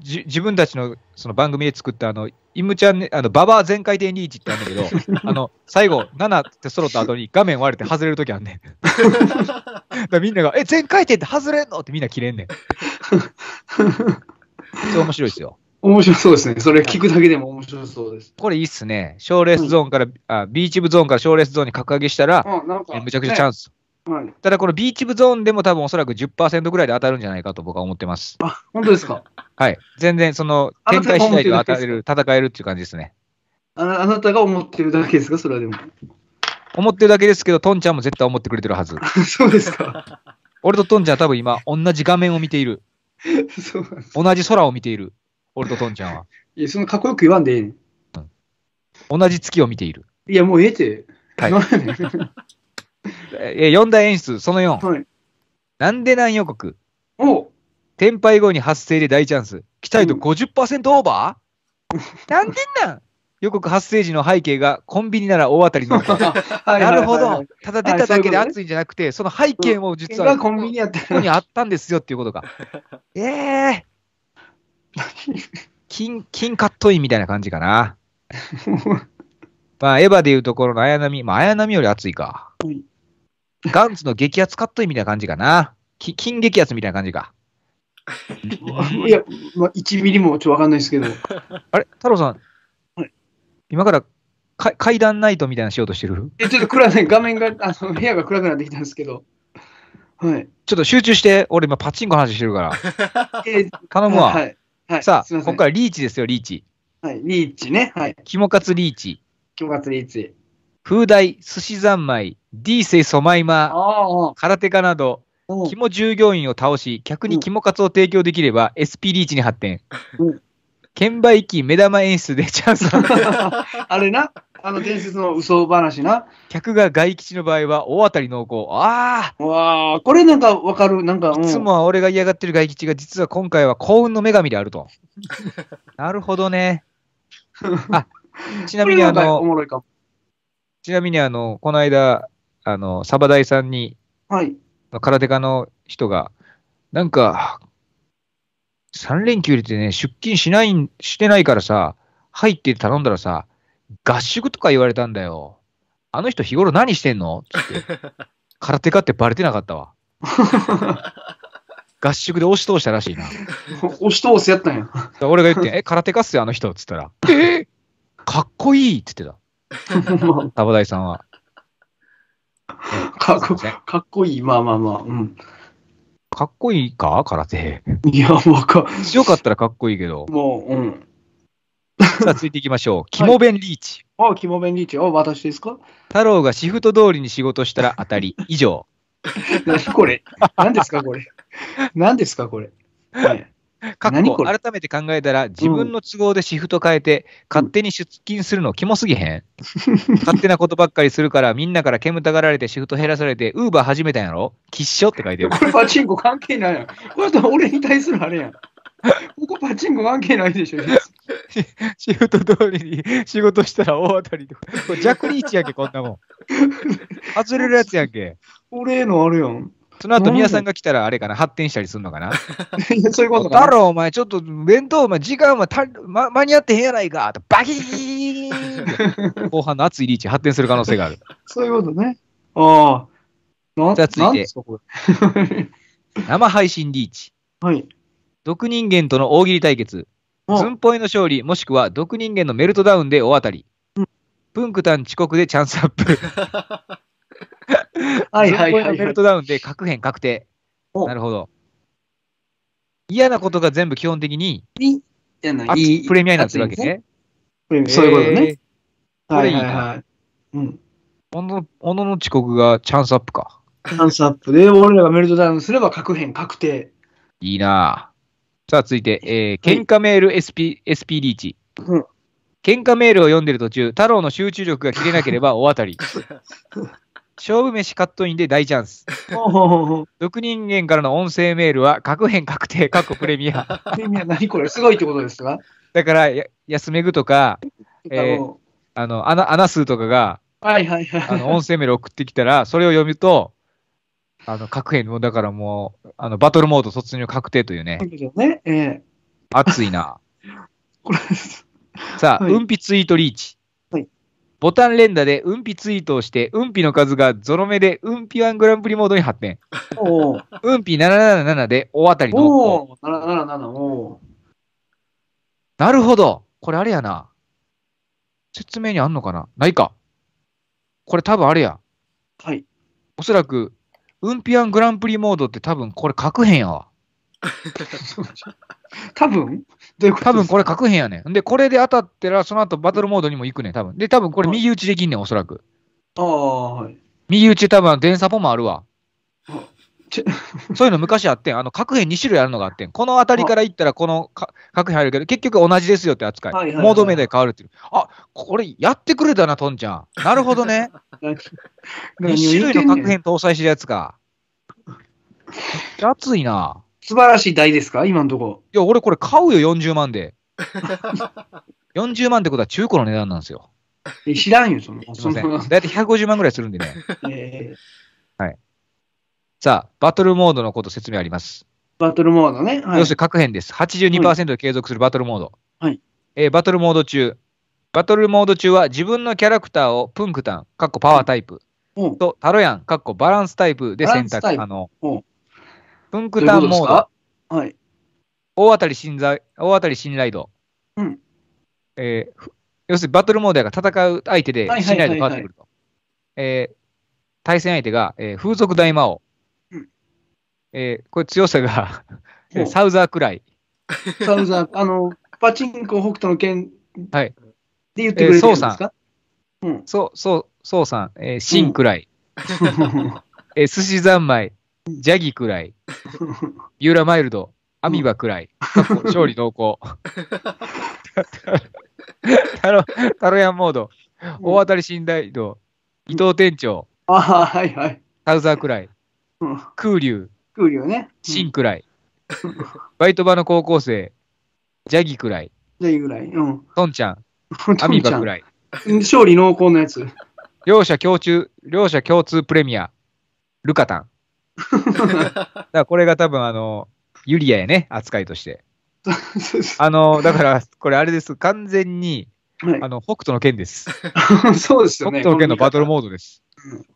じ自分たちのその番組で作ったあの、イムチャンネル、あの、ババア全回転リーチってあるんだけど、あの、最後、7って揃った後に画面割れて外れるときあんねん。だ みんなが、え、全回転って外れんのってみんな切れんねん。それ面白いですよ。面白そうですね。それ聞くだけでも面白そうです。これいいっすね。賞レースゾーンから、うん、あ、ビーチ部ゾーンから賞レースゾーンに格上げしたら、うん、なんかむちゃくちゃチャンス。はい、ただ、このビーチ部ゾーンでも多分おそらく10%ぐらいで当たるんじゃないかと僕は思ってます。あ、本当ですか はい。全然、その、展開次第で当たれる、戦えるっていう感じですね。ああなたが思ってるだけですかそれはでも。思ってるだけですけど、トンちゃんも絶対思ってくれてるはず。そうですか。俺とトンちゃんは多分今、同じ画面を見ている。そう同じ空を見ている。俺とトンちゃんは。いや、そのかっこよく言わんでええねん。同じ月を見ている。いや、もうええって。はい え4大演出、その4。はいなんでなん予告。おう天敗後に発生で大チャンス。期待度50%オーバー、なんでなん予告発生時の背景がコンビニなら大当たりの。なるほど。ただ出ただけで熱いんじゃなくて、その背景も実はコンビニここにあったんですよっていうことが。ええ金、金カットインみたいな感じかな。まあ、エヴァでいうところの綾波、まあ、綾波より熱いか。うん、ガンツの激圧カットインみたいな感じかな。き金激圧みたいな感じか。いや、まあ、1ミリもちょっとわかんないですけど。あれ太郎さん、はい、今からか階段ナイトみたいなのしようとしてるえ、ちょっと暗い、画面が、あの部屋が暗くなってきたんですけど。はい。ちょっと集中して、俺今パチンコ話してるから。え頼むわ。はいはい、さあ、ここからリーチですよ、リーチ。はい、リーチね。はい。肝カツリーチ。肝カツリーチ。風大、寿司三昧、D セイソマイマ、空手家など、肝従業員を倒し、客に肝カツを提供できれば、SP リーチに発展。うん券売機目玉演出でチャンス あれな、あの伝説の嘘話な。客が外吉の場合は大当たり濃厚。ああわあ、これなんかわかる、なんか、うん、いつもは俺が嫌がってる外吉が実は今回は幸運の女神であると。なるほどね。あ、ちなみにあの、ちなみにあの、この間、あの、サバダイさんに、はい。空手家の人が、なんか、3連休入れてね、出勤しないしてないからさ、入って頼んだらさ、合宿とか言われたんだよ。あの人日頃何してんのって。空手家ってバレてなかったわ。合宿で押し通したらしいな。押し通すやったんや。俺が言って、え、空手家っすよ、あの人っつったら、えー、かっこいいって言ってた。ダイさんは。かっこかっこいい、まあまあまあ。うんかっこいいか空手。いや、わか強かったらかっこいいけど。もう、うん。さあ、続いていきましょう。キモベンリーチ。はい、あ、ベンリーチ。あ、私ですか太郎がシフト通りに仕事したら当たり。以上。何これ何ですかこれ何ですかこれ、はい、改めて考えたら、自分の都合でシフト変えて、勝手に出勤するの、キモすぎへん。勝手なことばっかりするから、みんなから煙たがられて、シフト減らされて、ウーバー始めたんやろきっって書いてる。これパチンコ関係ないやん。これと俺に対するあれやん。ここパチンコ関係ないでしょ。シフト通りに仕事したら大当たりとか。これジャックリーチやんけ、こんなもん。外れるやつやんけ。俺のあれやん。その後、宮さんが来たら、あれかな、発展したりするのかな。そういうことかだろ、お前、ちょっと弁当、お前、時間はた、ま、間に合ってへんやないか、と、バキーン 後半の熱いリーチ発展する可能性がある。そういうことね。ああ。なじゃあ、続いて。生配信リーチ。はい。毒人間との大喜利対決。寸法への勝利、もしくは毒人間のメルトダウンで大当たり。うん、プンクタン遅刻でチャンスアップ。はいはいはい、メルトダウンで確変確定。なるほど。嫌なことが全部基本的に、いないいプレミアになってるわけね。そういうことね。はれいいはうん。小野の遅刻がチャンスアップか。チャンスアップで、俺らがメルトダウンすれば確変確定。いいなさあ、続いて、えー、喧嘩メール SP,、はい、SP リーチ。うん。喧嘩メールを読んでる途中、太郎の集中力が切れなければ大当たり。勝負飯カットインで大チャンス。毒人間からの音声メールは、各編確定、各プレミア。プレミア何これすごいってことですかだから、や安めぐとか、えー、あの、アナ、アナスとかが、はいはいはい。あの、音声メール送ってきたら、それを読むと、あの、各編も、だからもう、あの、バトルモード突入確定というね。ね、ええー。熱いな。これさあ、うんぴツイートリーチ。ボタン連打でうんぴツイートをして、うんぴの数がゾロ目でうんぴワングランプリモードに発展。うんぴ777で大当たりの。お777おなるほど。これあれやな。説明にあんのかなないか。これ多分あれや。はい。おそらく、うんぴワングランプリモードって多分これ書くへんやわ。多分うう多分これ核変やねん。で、これで当たったら、その後バトルモードにも行くねん、多分。で、多分これ右打ちできんねん、おそらく。ああ、はい。右打ち多分、電サポもあるわ。そういうの昔あってん。あの、各辺2種類あるのがあってん。この辺りから行ったら、この核辺入るけど、結局同じですよって扱い。はいはいはいモード名で変わるっていう。あ、これやってくれたな、トンちゃん。なるほどね。2 種類の核辺搭載してるやつか。熱いな。素晴らしい台ですか今のとこ。いや、俺これ買うよ、40万で。40 万ってことは中古の値段なんですよ。え知らんよ、その。すみません。大体150万ぐらいするんでね。えー、はい。さあ、バトルモードのこと説明あります。バトルモードね。はい、要するに各編です。82%で継続するバトルモード。はい。えー、バトルモード中。バトルモード中は自分のキャラクターをプンクタン、かっこパワータイプ、とタロヤン、かっこバランスタイプで選択可能。文句ターンモード。はい。大当たり信頼、大当たり信頼度。うん。えー、要するにバトルモードやから戦う相手で信頼度変わってくると。え対戦相手が、えー、風俗大魔王。うん、えー、これ強さが サウザーくらい。サウザー、あの、パチンコ北斗の剣はい。で言ってくれるんですか、えー、そうさん。そう、そう、そうさん、えー、シンくらい。うん、えー、寿司三昧。ジャギくらい、ーラマイルド、アミバくらい、勝利濃厚。タロ、タロヤンモード、大当たり信頼度、伊藤店長、あはいはい。タウザーくらい、空竜、空竜ね。シンくらい、バイト場の高校生、ジャギくらい、ジャギくらい、うん。トンちゃん、アミバくらい。勝利濃厚なやつ。両者共通、両者共通プレミア、ルカタン。だからこれが多分あの、ユリアやね、扱いとして。あの、だから、これあれです。完全に、はい、あの、北斗の剣です。そうですよね。北斗の剣のバトルモードです。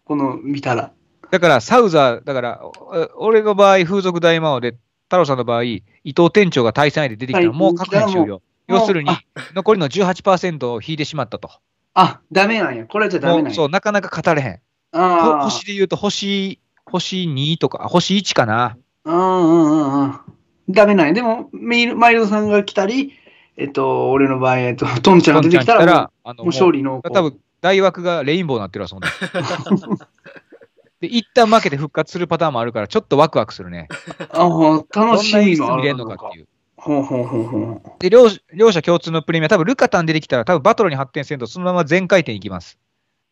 この見たら。だから、サウザー、だから、俺の場合、風俗大魔王で、太郎さんの場合、伊藤店長が対戦相手出てきたら、もう確認終了。要するに、残りの18%を引いてしまったと。あ、ダメなんや。これじゃダメなんや。そう、なかなか語れへん。あ星で言うと、星星2とか、星1かな。うんうんうんうん。だめない。でも、マイルドさんが来たり、えっと、俺の場合、えっと、トンちゃんが出てきたら、らあのもう勝利の。多分大枠がレインボーになってるわ、そんな。で、一旦負けて復活するパターンもあるから、ちょっとワクワクするね。ああ、楽しいのあ見れるのかっていう。ほうほうほうほう。で両、両者共通のプレミア、多分ルカタン出てきたら、多分バトルに発展せんと、そのまま全回転いきます。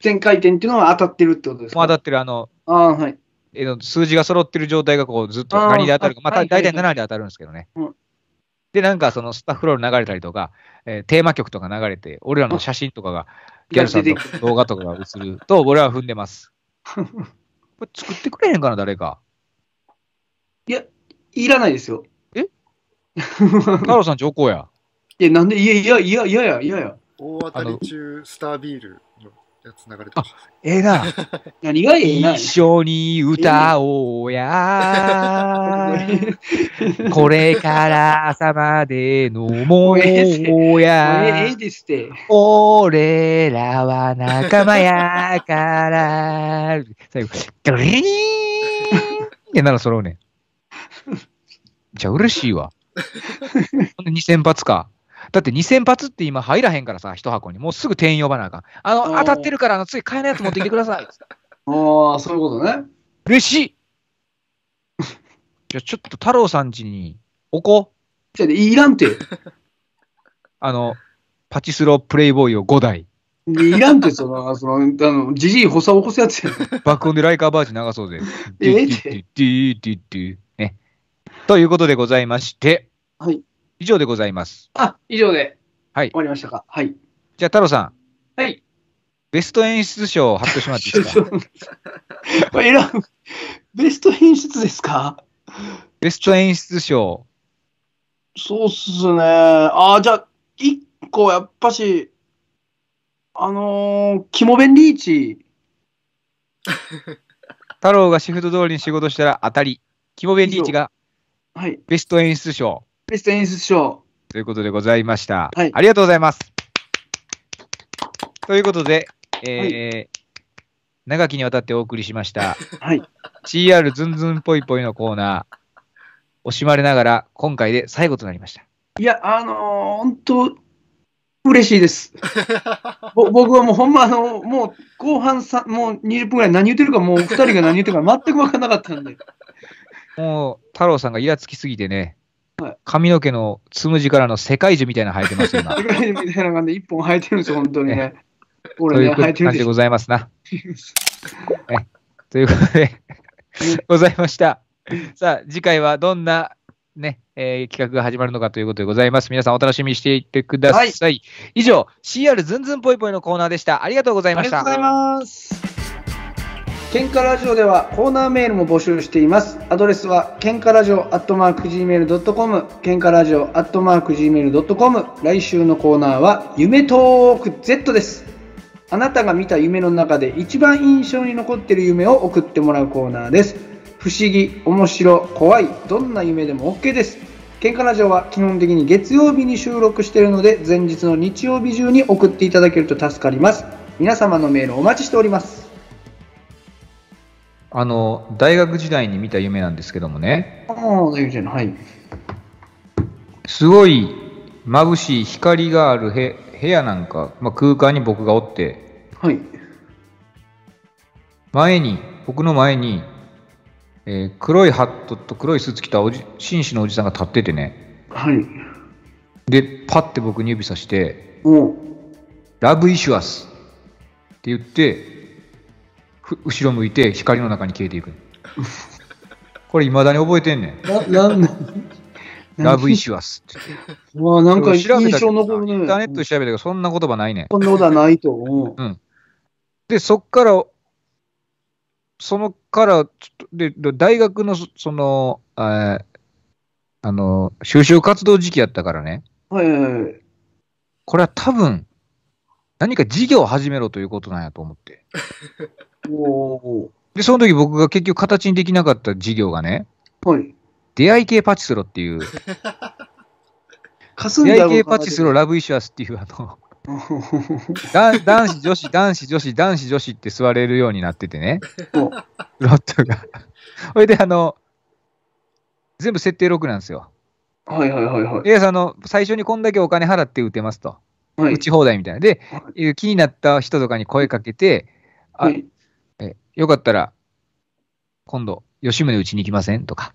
全回転っていうのは当たってるってことですか当たってる、あの、あはい。えの数字が揃ってる状態がこうずっと何で当たるか、また大体7で当たるんですけどね。うんで、なんかそのスタッフロール流れたりとか、えー、テーマ曲とか流れて、俺らの写真とかが、ギャルさんの動画とかが映ると、俺は踏んでます。これ作ってくれへんかな、誰か。いや、いらないですよ。え太郎さん、上高や。いや、なんで、いやいや、いやいやいやいや。大当たり中、スタービールのやつ流れてえな。何がええな一緒に歌おうや。これから朝までのもうや。ええですって。俺らは仲間やから。最後、ガリーンってなら揃うねじゃあ嬉しいわ。2000 発か。だって2000発って今入らへんからさ、一箱に。もうすぐ店員呼ばなあかん。あの、当たってるから、あの、次買えないやつ持ってきてください。ああ、そういうことね。嬉しいじゃあちょっと太郎さん家に置こう。いいらんて。あの、パチスロプレイボーイを5台。いらんて、その、その、あの、じじい補佐起こすやつやん。爆音でライカーバージ流そうぜ。ええって。ね。ということでございまして。はい。以上でございます。あ、以上で。はい。終わりましたか。はい。じゃあ、太郎さん。はい。ベスト演出賞を発表しまていいです かこれ選ぶ。ベスト演出ですかベスト演出賞。そうっすね。ああ、じゃあ、一個やっぱし、あのー、キモベンリーチ。太郎がシフト通りに仕事したら当たり。キモベンリーチが、はい。ベスト演出賞。ベスト演出賞。ということでございました。はい。ありがとうございます。ということで、えー、はい、長きにわたってお送りしました。はい。CR ズンズンぽいぽいのコーナー、惜しまれながら、今回で最後となりました。いや、あのー、本当嬉しいです。僕はもうほんまあの、もう後半さ、もう20分ぐらい何言ってるか、もう2人が何言ってるか全く分からなかったんで。もう太郎さんがイラつきすぎてね、髪の毛のつむじからの世界樹みたいなの生えてますよ、今。世界樹みたいな感じで一本生えてるんですよ、本当にね。俺ね、生えてるででございますな。ということで、ございました。さあ、次回はどんなね、えー、企画が始まるのかということでございます。皆さんお楽しみにしていってください。はい、以上、CR ズンズンぽいぽいのコーナーでした。ありがとうございました。ありがとうございます。喧嘩ラジオではコーナーメールも募集しています。アドレスは、喧嘩ラジオアットマーク Gmail.com、喧嘩ラジオアットマーク Gmail.com、来週のコーナーは、夢トーク Z です。あなたが見た夢の中で一番印象に残っている夢を送ってもらうコーナーです。不思議、面白、怖い、どんな夢でも OK です。喧嘩ラジオは基本的に月曜日に収録しているので、前日の日曜日中に送っていただけると助かります。皆様のメールお待ちしております。あの大学時代に見た夢なんですけどもねあはいすごい眩しい光がある部屋なんか、まあ、空間に僕がおってはい前に僕の前に、えー、黒いハットと黒いスーツ着たおじ紳士のおじさんが立っててねはいでパッて僕に指さして「ラブ・イシュアス」って言って後ろ向いて光の中に消えていく。これ、いまだに覚えてんねん。ななラブイシュアスって。わあ、なんか印象残るね。インターネット調べたけど、そんな言葉ないねん。そんなことはないと思う。うん。で、そっから、そのから、で、大学の、その、ああの、就職活動時期やったからね。はいはいはい。これは多分、何か事業を始めろということなんやと思って。で、その時僕が結局形にできなかった事業がね、はい。出会い系パチスロっていう、出会い系パチスロラブイシュアスっていうあの男子、女子、男子、女子、男子、女子って座れるようになっててね、ロットが。それで、あの、全部設定6なんですよ。はいはいはいはい。A さんの最初にこんだけお金払って打てますと。はい、打ち放題みたいな。で、はい、気になった人とかに声かけて、はい、えよかったら、今度、吉宗うちに行きませんとか、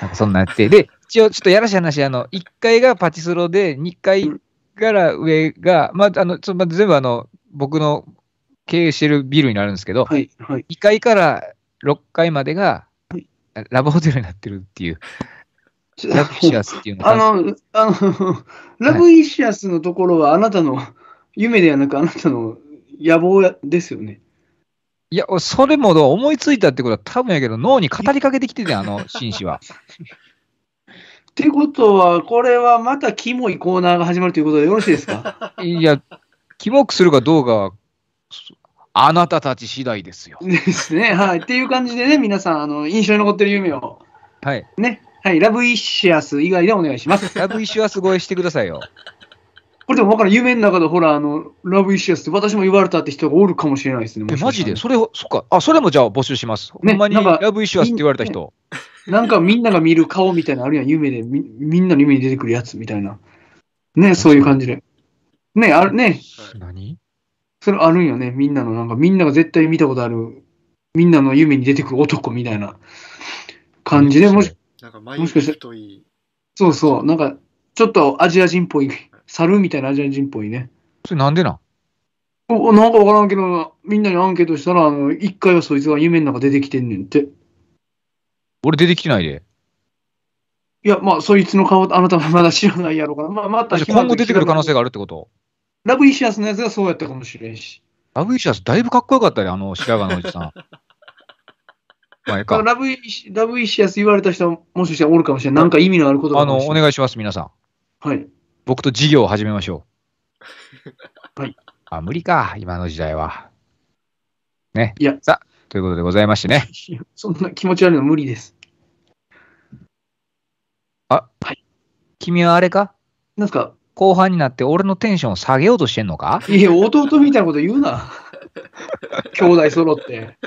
なんかそんなやって、で、一応、ちょっとやらしい話、あの、1階がパチスロで、2階から上が、まあ、あの、ちょま全部あの、僕の経営してるビルになるんですけど、はい、はい、階から6階までが、ラブホテルになってるっていう。ラブシアスっていうのあの、あの、ラブイシアスのところはあなたの夢ではなくあなたの野望ですよね。いや、それも思いついたってことは多分やけど、脳に語りかけてきてね、あの 紳士は。ってことは、これはまたキモいコーナーが始まるということでよろしいですかいや、キモくするかどうかは、あなたたち次第ですよ。ですね。はい。っていう感じでね、皆さん、あの印象に残ってる夢を。はい。ね。はい。ラブイシアス以外でお願いします。ラブイシアス超えしてくださいよ。これでも分から夢の中でほら、あの、ラブイシアスって私も言われたって人がおるかもしれないですね。え、マジでそれそっか。あ、それもじゃあ募集します。ね、ほんまにラブイシアスって言われた人。なんかみんなが見る顔みたいなあるやん、夢でみ、みんなの夢に出てくるやつみたいな。ね、そういう感じで。ね、あるね。何それあるんよね、みんなの、なんかみんなが絶対見たことある、みんなの夢に出てくる男みたいな感じで、もし、なんかし毛太い。そうそう、なんか、ちょっとアジア人っぽい猿みたいなアジア人っぽいね。それなんでなんおなんかわからんけど、みんなにアンケートしたら、あの、一回はそいつが夢の中出てきてんねんって。俺出てきてないで。いや、まあ、そいつの顔、あなたはまだ知らないやろうから。まあ、また今後出てくる可能性があるってことラブイシアスのやつがそうやったかもしれんし。ラブイシアス、だいぶかっこよかったね、あの白髪のおじさん。ラブイラブイシアス言われた人は、もしかしたらおるかもしれない。なんか意味のあることあの、お願いします、皆さん。はい。僕と事業を始めましょう。はい。あ、無理か、今の時代は。ね。いや。さあ、ということでございましてね。そんな気持ち悪いの無理です。あ、はい。君はあれかなんすか後半になって俺のテンションを下げようとしてんのかいや、弟みたいなこと言うな。兄弟揃って。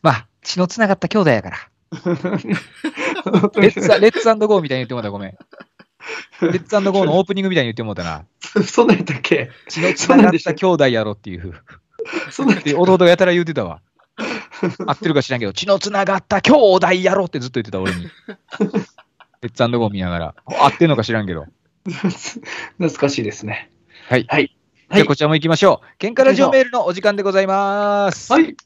まあ、血のつながった兄弟やから。レッツ、レッツゴーみたいに言ってもらったらごめん。レッツゴーのオープニングみたいに言ってもうたな。そんなんやったっけ血のつながった兄弟やろっていう。そんなん弟がやたら言うてたわ。合ってるか知らんけど、血のつながった兄弟やろってずっと言ってた俺に。レッツゴー見ながら。合ってるのか知らんけど。懐かしいですね。はい。はい。じゃあこちらも行きましょう。喧嘩ラジオメールのお時間でございます。はい。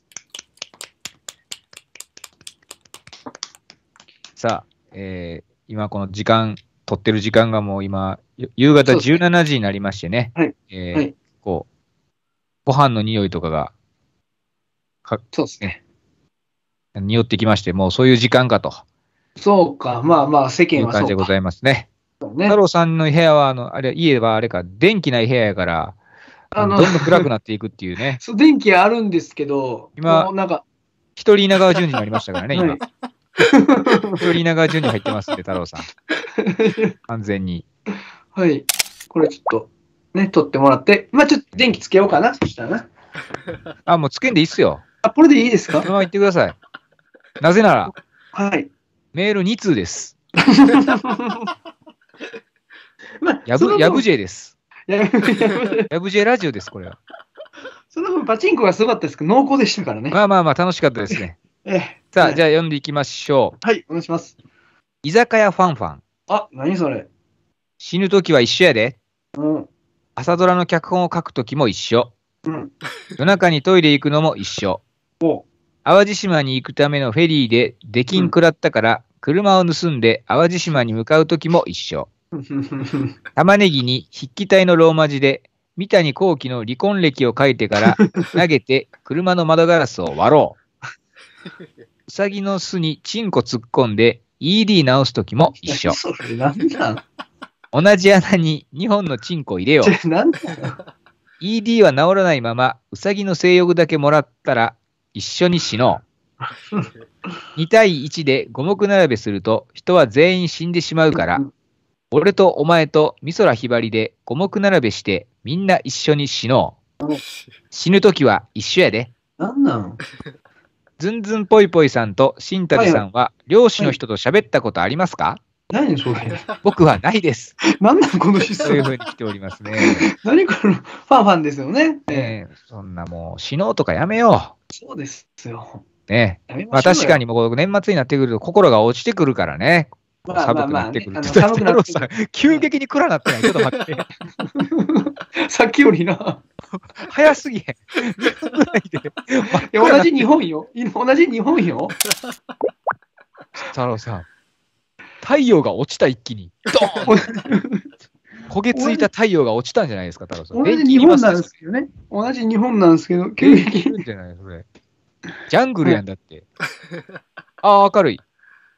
さあ、えー、今この時間撮ってる時間がもう今、夕方17時になりましてね、はいえーこう、ご飯の匂いとかが、かそうですね。匂ってきまして、もうそういう時間かと。そうか、まあまあ、世間はそうか。いう感じでございますね。ね太郎さんの部屋は、あの、あれ、家はあれか、電気ない部屋やから、あのどんどん暗くなっていくっていうね。そう、電気あるんですけど、今、なんか、一人稲川淳二になりましたからね、今。一人稲川淳二入ってますんで、太郎さん。完全に。はい。これちょっと、ね、取ってもらって、まあちょっと電気つけようかな、そしたらな。あ、もうつけんでいいっすよ。あ、これでいいですかそのまま言ってください。なぜなら、はい。メール2通です。まあ、やぶ、やぶイです。やぶイラジオです、これは。その分、パチンコがすごかったですけど、濃厚でしたからね。まあまあまあ、楽しかったですね。ええ、さあ、じゃあ読んでいきましょう。はい、お願いします。居酒屋ファンファン。あ、何それ。死ぬ時は一緒やで。うん。朝ドラの脚本を書く時も一緒。うん。夜中にトイレ行くのも一緒。お淡路島に行くためのフェリーで出禁食らったから、車を盗んで淡路島に向かう時も一緒。玉ねぎに筆記体のローマ字で、三谷幸喜の離婚歴を書いてから投げて車の窓ガラスを割ろう。うさぎの巣にチンコ突っ込んで、ED 直すときも一緒。それなん同じ穴に2本のチンコ入れよう。なん ED は治らないまま、うさぎの性欲だけもらったら一緒に死のう。2 対1で五目並べすると人は全員死んでしまうから、俺とお前と美空ひばりで五目並べしてみんな一緒に死のう。死ぬときは一緒やで。なんなんずんずんぽいぽいさんと新谷さんは、漁師の人と喋ったことありますか、何それ僕はないです。何 なのこの質問。そういうふうに来ておりますね。何このファンファンですよね。ねそんなもう死のうとかやめよう。そうですよ。ねまあ、確かにもう年末になってくると心が落ちてくるからね。寒くなってくる。寒くなっ急激に暗なってない。ちょっと待って。さっきよりな。早すぎへん。同じ日本よ。同じ日本よ。太郎さん、太陽が落ちた一気に。ドーン焦げついた太陽が落ちたんじゃないですか、太郎さん。同じ日本なんですけどね。同じ日本なんですけど、急激に。じゃないそれ。ジャングルやんだって。ああ、明るい。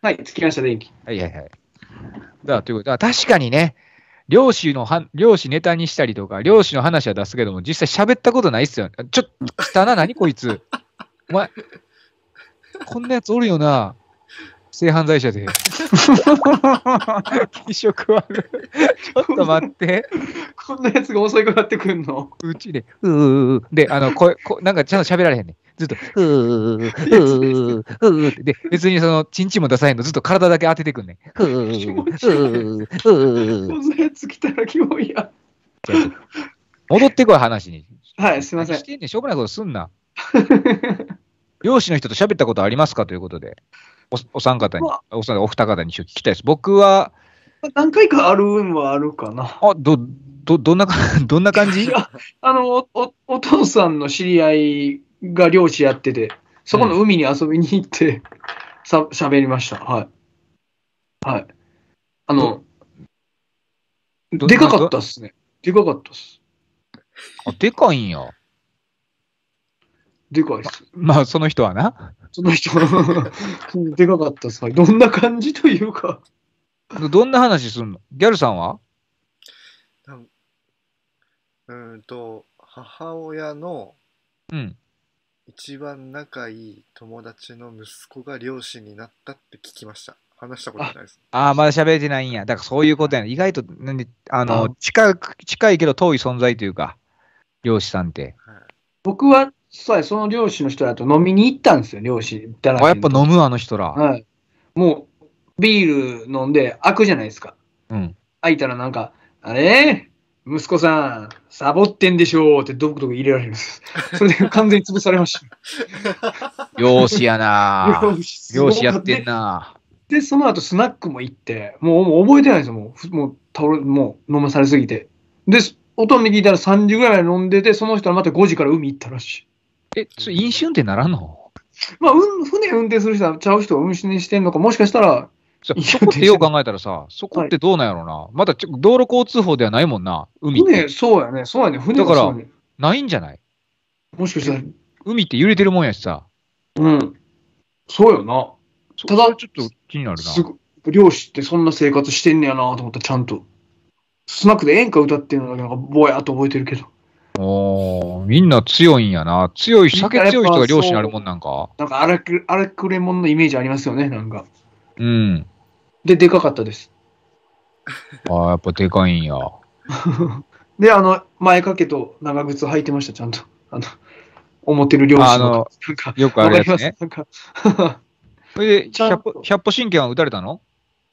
はい、つきました、電気。はいはいはい。だということで、確かにね、漁師のは、漁師ネタにしたりとか、漁師の話は出すけども、実際喋ったことないっすよ。ちょ、汚な、何こいつ。お前、こんなやつおるよな。性犯罪者で。気色悪い。ちょっと待って。こんなやつが襲いかかってくんのうちで、うーうう。で、あの、ここなんかちゃんと喋られへんね。ずっと、うー、うー、うー、で、別にその、ちんちんも出さへんの、ずっと体だけ当ててくんねん。うー、うー、うー。こんなやつ来たらキモいや。戻ってこい、話に。はい、すみません。してんねしょうがないことすんな。漁師の人と喋ったことありますかということで、おお三方に、お三方、お二方に一緒聞きたいです。僕は、何回かあるんはあるかな。あ、ど、ど、どんな、どんな感じあのおお、お父さんの知り合いが漁師やってて、そこの海に遊びに行って、さ、喋りました。はい。はい。あの、でかかったっすね。でかかったっす。あ、でかいんや。でかいっす。まあ、その人はな。その人は でかかったっす。どんな感じというかどんな話すんのギャルさんはうんと、母親の、うん。一番仲いい友達の息子が漁師になったって聞きました。話したことないです。ああ、まだ喋れてないんや。だからそういうことや、ね、意外と、あの、近く、近いけど遠い存在というか、漁師さんって。はい、僕は、そうその漁師の人だと飲みに行ったんですよ、漁師だらけ。あ、やっぱ飲むあの人ら。はい。もう、ビール飲んで開くじゃないですか。うん。開いたらなんか、あれ息子さん、サボってんでしょうってどクどク入れられるんです。それで完全に潰されました。漁 師やな漁師やってんなで、その後スナックも行って、もうもう覚えてないんですよ、もう。もう倒れ、もう飲まされすぎて。で、音に聞いたら3時ぐらい飲んでて、その人はまた5時から海行ったらしい。え、それ飲酒運転ならんのまあ、うん、船運転する人はちゃう人は運転してんのか、もしかしたらそこってよう考えたらさ、そこってどうなんやろうな。はい、まだ道路交通法ではないもんな、海って。船、そうやね。そうやね。船だから、ないんじゃないもしかしたら。海って揺れてるもんやしさ。うん。そうよな。ただ、ちょっと気になるな。漁師ってそんな生活してんねやなと思ったちゃんと。スナックで演歌歌ってるのだけなんか、ぼやっと覚えてるけど。おみんな強いんやな。強い、酒強い人が漁師になるもんなんか。なんか荒く、荒くれ者のイメージありますよね、なんか。うん。で、でかかったです。ああ、やっぱでかいんや。で、あの、前掛けと長靴履いてました、ちゃんと。あの、思ってる量師の。あの、よくあるやつね。なんか。そ れで、百歩神経は打たれたの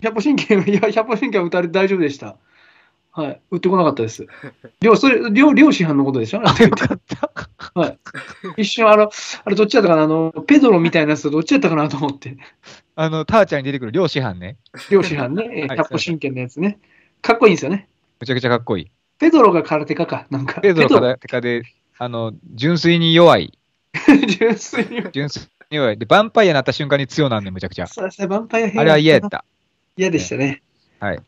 百歩神経、いや、百歩神経は打たれて大丈夫でした。はい。売ってこなかったです。両、それ、両、両師範のことでしょあれよかった。はい。一瞬、あの、あれどっちだったかなあの、ペドロみたいなやつどっちだったかなと思って。あの、ターちゃんに出てくる両師範ね。両師範ね。百歩真剣のやつね。かっこいいんですよね。めちゃくちゃかっこいい。ペドロが空手家か、なんか。ペドロ空手家で、あの、純粋に弱い。純粋に弱い。純粋に弱い。で、ヴァンパイアになった瞬間に強なんで、むちゃくちゃ。そうですね、ヴァンパイアあれは嫌やった。嫌でしたね。ねはい。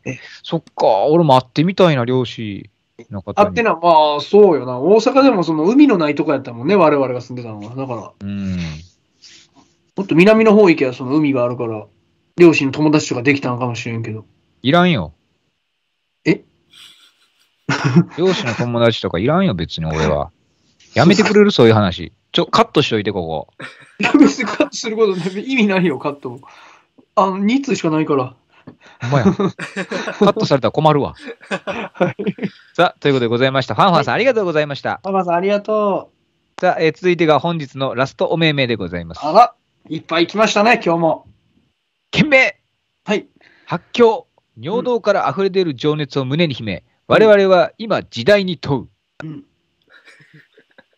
そっか、俺も会ってみたいな、漁師の方会ってな、まあ、そうよな。大阪でもその海のないとこやったもんね、我々が住んでたのは。だから、うん。もっと南の方行けばその海があるから、漁師の友達とかできたんかもしれんけど。いらんよ。え 漁師の友達とかいらんよ、別に俺は。やめてくれる、そういう話。ちょ、カットしといて、ここ。別 にカットすること、意味ないよ、カット。あの、2通しかないから。ほんまや。カットされたら困るわ。さあ、ということでございました。ファンファンさん、ありがとうございました。ファンファンさん、ありがとう。さあ、えー、続いてが本日のラストお命名でございます。あら、いっぱい来ましたね、今日も。懸命はい。発狂。尿道から溢れ出る情熱を胸に秘め、うん、我々は今時代に問う。うん、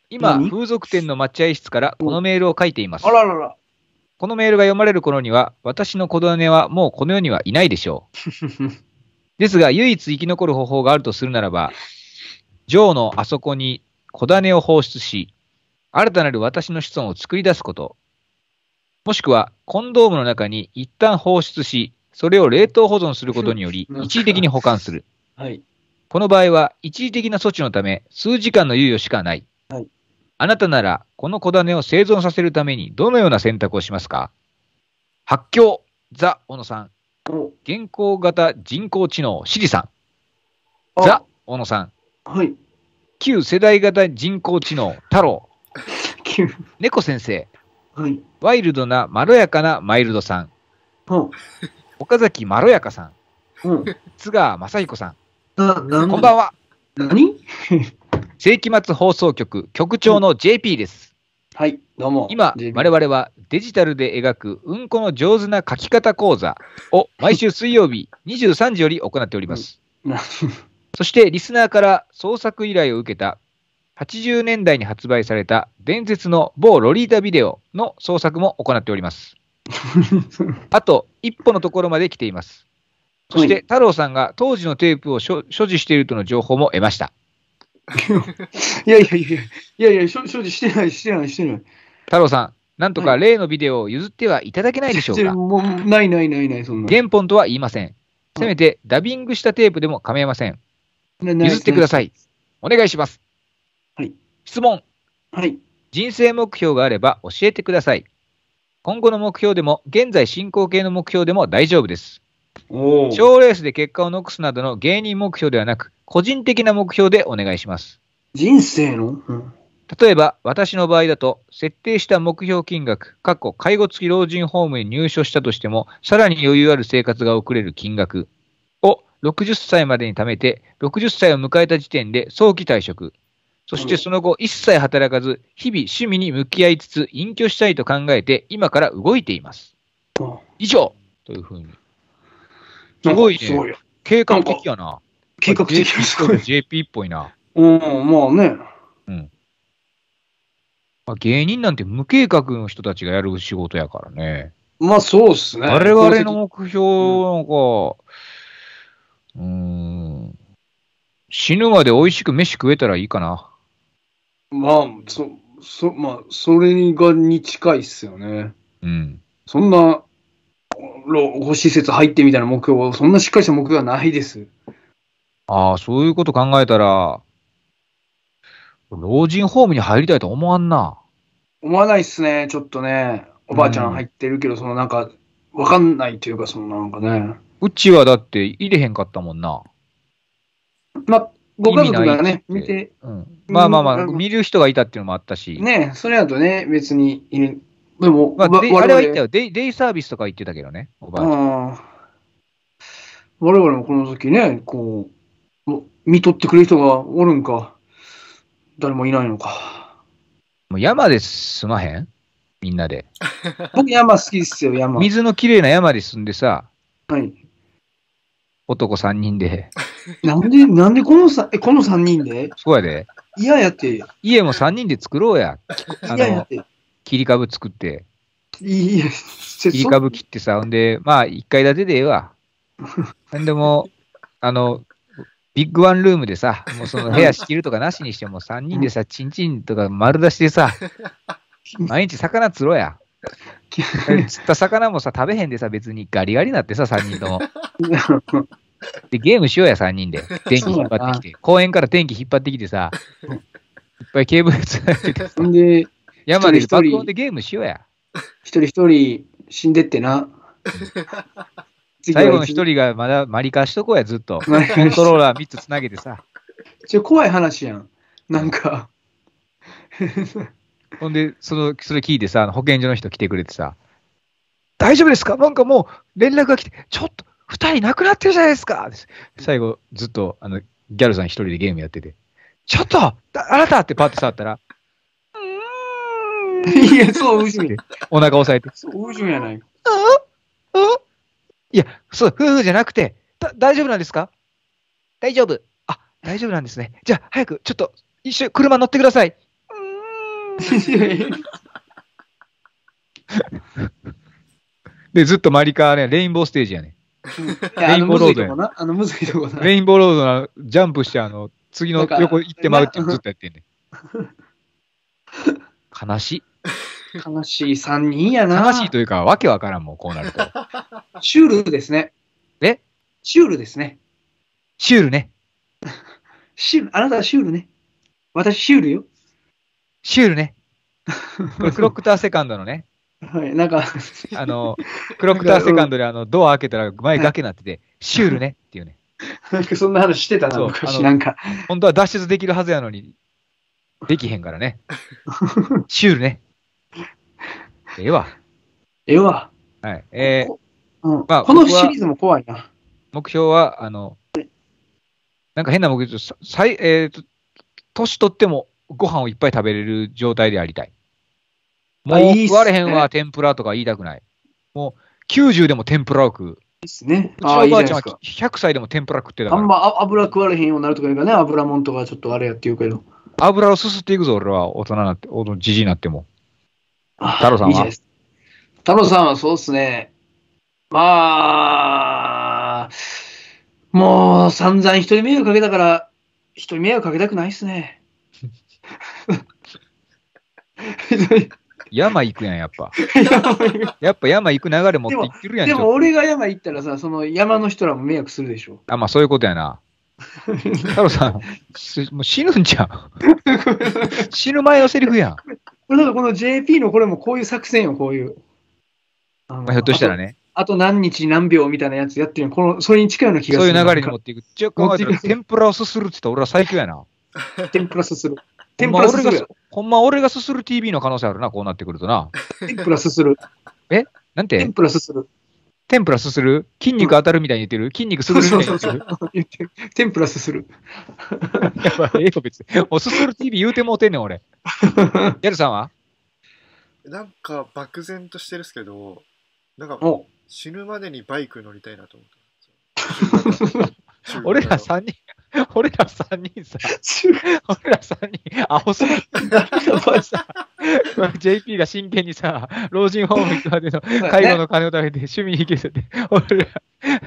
今、風俗店の待合室からこのメールを書いています。あららら。このメールが読まれる頃には、私の子種はもうこの世にはいないでしょう。ですが、唯一生き残る方法があるとするならば、ジョーのあそこに子種を放出し、新たなる私の子孫を作り出すこと、もしくはコンドームの中に一旦放出し、それを冷凍保存することにより、一時的に保管する。はい、この場合は、一時的な措置のため、数時間の猶予しかない。はい、あなたなら、この小種を生存させるために、どのような選択をしますか発狂、ザ・小野さん。現行型人工知能、シリさん。ザ・小野さん。はい。旧世代型人工知能、太郎。猫先生。はい。ワイルドな、まろやかなマイルドさん。岡崎まろやかさん。津川雅彦さん。こんばんは。何世紀末放送局局長の JP です。はい、どうも。今、我々はデジタルで描くうんこの上手な書き方講座を 毎週水曜日23時より行っております。そしてリスナーから創作依頼を受けた80年代に発売された伝説の某ロリータビデオの創作も行っております。あと一歩のところまで来ています。そして、太郎さんが当時のテープを所持しているとの情報も得ました。いやいやいやいや、いやいや、正直してない、してない、してない。太郎さん、なんとか例のビデオを譲ってはいただけないでしょうか。もうないないないない、そんな。原本とは言いません。せめてダビングしたテープでも構いません。譲ってください。お願いします。はい。質問。はい。人生目標があれば教えてください。今後の目標でも、現在進行形の目標でも大丈夫です。賞レースで結果を残すなどの芸人目標ではなく、個人的な目標でお願いします。人生の、うん、例えば、私の場合だと、設定した目標金額、過去介護付き老人ホームに入所したとしても、さらに余裕ある生活が送れる金額を60歳までに貯めて、60歳を迎えた時点で早期退職。そしてその後、一切働かず、日々趣味に向き合いつつ、隠居したいと考えて、今から動いています。以上というふうに。すごいね。計画的やな。計画的なすごい。JP っぽいな。うん、まあね。うん。まあ、芸人なんて無計画の人たちがやる仕事やからね。まあそうっすね。我々の目標なんか、うん、ん、死ぬまで美味しく飯食えたらいいかな。まあ、そ、そ、まあ、それがに近いっすよね。うん。そんな、老施設入ってみたいな目標は、そんなしっかりした目標はないです。ああ、そういうこと考えたら、老人ホームに入りたいと思わんな。思わないっすね、ちょっとね。おばあちゃん入ってるけど、うん、そのなんか、わかんないというか、そのなんかね。うちはだって入れへんかったもんな。まあ、ご家族がね、見て、うん。まあまあまあ、見る人がいたっていうのもあったし。ねそれだとね、別にいる。でも、まあ、あれは言ったよデイ。デイサービスとか言ってたけどね、おばあちゃん。我々もこの時ね、こう、見とってくれる人がおるんか、誰もいないのか。もう山で住まへんみんなで。僕山好きですよ、山。水のきれいな山で住んでさ、はい。男3人で。なんで、なんでこのさ、え、この3人でそうやで。嫌やって。家も3人で作ろうや。あ嫌やて。切り株作って。いいいや、切り株切ってさ、ほんで、まあ、1階建てでええわ。な んでも、あの、ビッグワンルームでさ、もうその部屋仕切るとかなしにしても、3人でさ、チンチンとか丸出しでさ、毎日魚釣ろうや。釣った魚もさ、食べへんでさ、別にガリガリになってさ、3人とも。で、ゲームしようや、3人で。電気引っ張ってきて。公園から電気引っ張ってきてさ、いっぱいケーブルつなげてさ。で、山で爆音でゲームしようや。一人一人死んでってな。最後の一人がまだマリカしとこうや、ずっと。コントローラー3つつなげてさ。ちょ、怖い話やん。なんか。ほんで、その、それ聞いてさ、保健所の人来てくれてさ、大丈夫ですかなんかもう連絡が来て、ちょっと、二人亡くなってるじゃないですか最後、ずっと、あの、ギャルさん一人でゲームやってて、ちょっとあなたってパッて触ったら、いや、そう、うじみ。お腹押さえて。そう、うじみやないか。いや、そう、夫婦じゃなくて、大丈夫なんですか大丈夫。あ、大丈夫なんですね。じゃあ、早く、ちょっと、一緒に車乗ってください。で、ずっとマリカーね、レインボーステージやね。レインボーロードや、ね。レインボーロードな、ジャンプして、あの、次の横行ってまうってずっとやってんね。悲しい。悲しい3人やな。悲しいというか、わけわからんもん、こうなると。シュールですね。えシュールですね。シュールね。シュール、あなたはシュールね。私、シュールよ。シュールね。これ、クロックターセカンドのね。はい、なんかあの、クロックターセカンドであのドア開けたら前崖になってて、シュールねっていうね。なんかそんな話してたな、昔なんか。本当は脱出できるはずやのに、できへんからね。シュールね。ええわ。ええわ。はい。えー、うんまあ、このシリーズも怖いな。目標は、あの、なんか変な目標、最えーと、年取ってもご飯をいっぱい食べれる状態でありたい。もう食われへんわ、天ぷらとか言いたくない。もう90でも天ぷらを食う。ですね。うちおばあちゃんは100歳でも天ぷら食ってたから。あんま油食われへんようになるとか言うかね、油もんとかちょっとあれやって言うけど。油をすすっていくぞ、俺は大人になって、じじになっても。太郎さんは太郎さんはそうですね。まあ、もう散々人に迷惑かけたから、人に迷惑かけたくないっすね。山行くやん、やっぱ。やっぱ山行く流れ持って行ってるやんでも俺が山行ったらさ、その山の人らも迷惑するでしょ。あ、まあそういうことやな。太郎さん、もう死ぬんじゃん。死ぬ前のセリフやん。これだこの JP のこれもこういう作戦よ、こういう。まあ、ひょっとしたらね。あと何日何秒みたいなやつやってるこの、それに近いような気がする。そういう流れに持っていく。じゃこえて天ぷらをすするって言ったら俺は最強やな。天ぷらすする。天ぷらすする。ほんま俺がすする TV の可能性あるな、こうなってくるとな。天ぷらすする。えなんて天ぷらすする。天ぷらすする筋肉当たるみたいに言ってる、筋肉すするみたいに言ってる言ってる天ぷらすする。やばい、ええよ、別に。おすする TV 言うてもうてんねん、俺。ギ ャルさんはなんか漠然としてるっすけど、なんか死ぬまでにバイク乗りたいなと思って。俺ら3人、俺ら三人さ、俺ら三人、ホすぎる。JP が真剣にさ、老人ホーム行くまでの介護の金を食べて 趣味に行けせて、俺ら、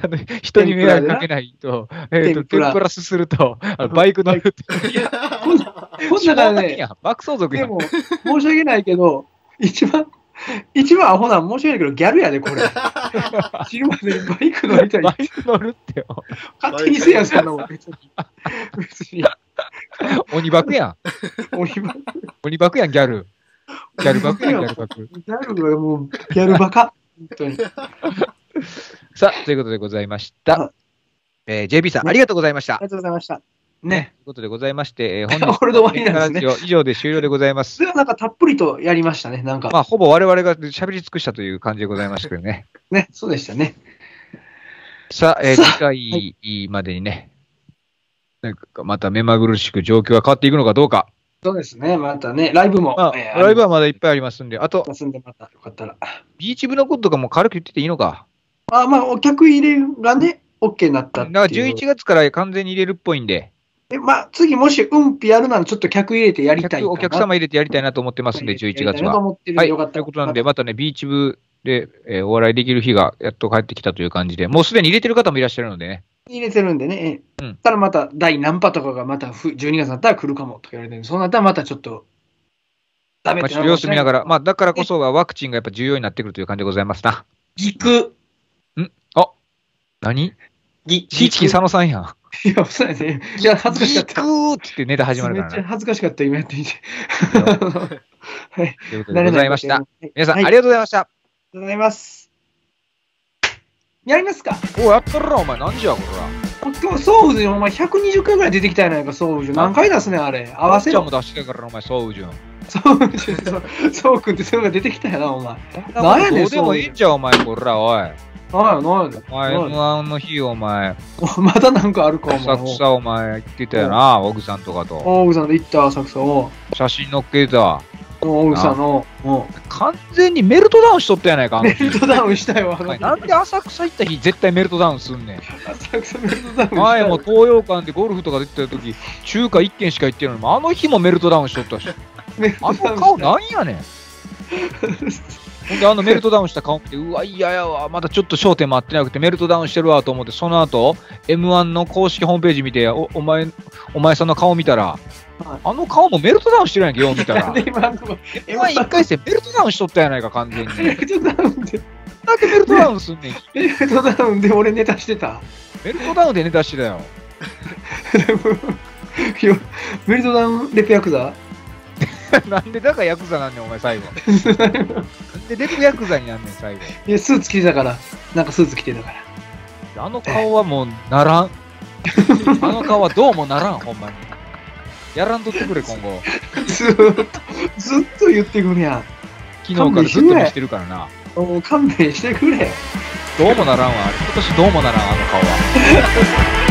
あの人に迷惑かけないと、えっ、と、天プラすすると、バイク乗るって。こんな、こんなね、爆走族でも、申し訳ないけど、一番、一番アホな申し訳ないけど、ギャルやで、これ。死ぬまでバイク乗りたい。バイク乗るってよ。勝手にせや、すかな別に。別に。鬼バクやん。鬼バク。鬼バやん、ギャル。ギャルバクやん、ギャルバク。ギャルはもう、ギャルバカ。本当に。さあ、ということでございました。えー、JB さん、ありがとうございました。ありがとうございました。ね。ということでございまして、えー、本日こん以上で終了でございます。それはなんかたっぷりとやりましたね、なんか。まあ、ほぼ我々が喋り尽くしたという感じでございましたけどね。ね、そうでしたね。さあ、えー、次回までにね、はい、なんかまた目まぐるしく状況が変わっていくのかどうか。そうですね、またね、ライブも。まあライブはまだいっぱいありますんで、あと、またよかったらビーチ部のこととかも軽く言ってていいのか。あまあ、お客入れがね、OK になったっていう。だから11月から完全に入れるっぽいんで。え、まあ、次もし、うんぴやるなら、ちょっと客入れてやりたいお客様入れてやりたいなと思ってますんで、11月は。とはい、かったということなんで、またね、ビーチ部で、えー、お笑いできる日がやっと帰ってきたという感じで、もうすでに入れてる方もいらっしゃるのでね。入れてるんでね、うん、ただまた第何波とかがまた12月になったら来るかもと言われてるそうなったらまたちょっとダメまあ、様子見ながら、まあ、だからこそがワクチンがやっぱ重要になってくるという感じでございますな。ぎく。んあ何ぎ、ひいちき佐野さんやん。いや、そうですね。いや、恥ずかしかった。ぎくーってネタ始まるから、ね。めっちゃ恥ずかしかった、今やってみて。はい。というとでございました。皆さん、ありがとうございました。ありがとうございます。やりますかおやったら、お前、何時や、これは。今日、ソウジュお前、百二十回ぐらい出てきたやないか、ソウジュン。何回出すね、あれ。合わせろ。ちゃんも出してから、お前、ソウジュン。そうそうそう、そうくんってそういうが出てきたよな、お前。なんやねん、そう。でもいいんじゃん、お前、こら、おい。ないよ、ないよ。お前、M1 の日、お前。またなんかあるか、お前。浅草、お前、行ってたよな、奥さんとかと。奥さんと行った、浅草を。写真載っけた。奥さんの。完全にメルトダウンしとったやないか、メルトダウンしたよ、あのなんで浅草行った日、絶対メルトダウンすんねん。浅草メルトダウン前も東洋館でゴルフとか出てた時、中華1軒しか行ってないのに、あの日もメルトダウンしとったし。あの顔なんやねん。ほんで、あのメルトダウンした顔見て、うわ、いややわ、まだちょっと焦点回ってなくて、メルトダウンしてるわと思って、その後、M1 の公式ホームページ見て、おお前、お前さんの顔見たら、あの顔もメルトダウンしてるやんけ、よう見たら。M11 回戦、メルトダウンしとったやないか、完全に。メルトダウンで。だでメルトダウンすんねん。メルトダウンで俺ネタしてた。メルトダウンでネタしてたよ。メルトダウンレペヤクザ なんでだからヤクザなんねん、お前、最後。なんででヤクザになんねん、最後。いや、スーツ着てたから、なんかスーツ着てたから。あの顔はもう、ならん。あの顔はどうもならん、ほんまに。やらんとってくれ、今後。ずっと、ずっと言ってくるやん。昨日からずっと見してるからな。もう勘弁してくれ。どうもならんわ、今年どうもならん、あの顔は。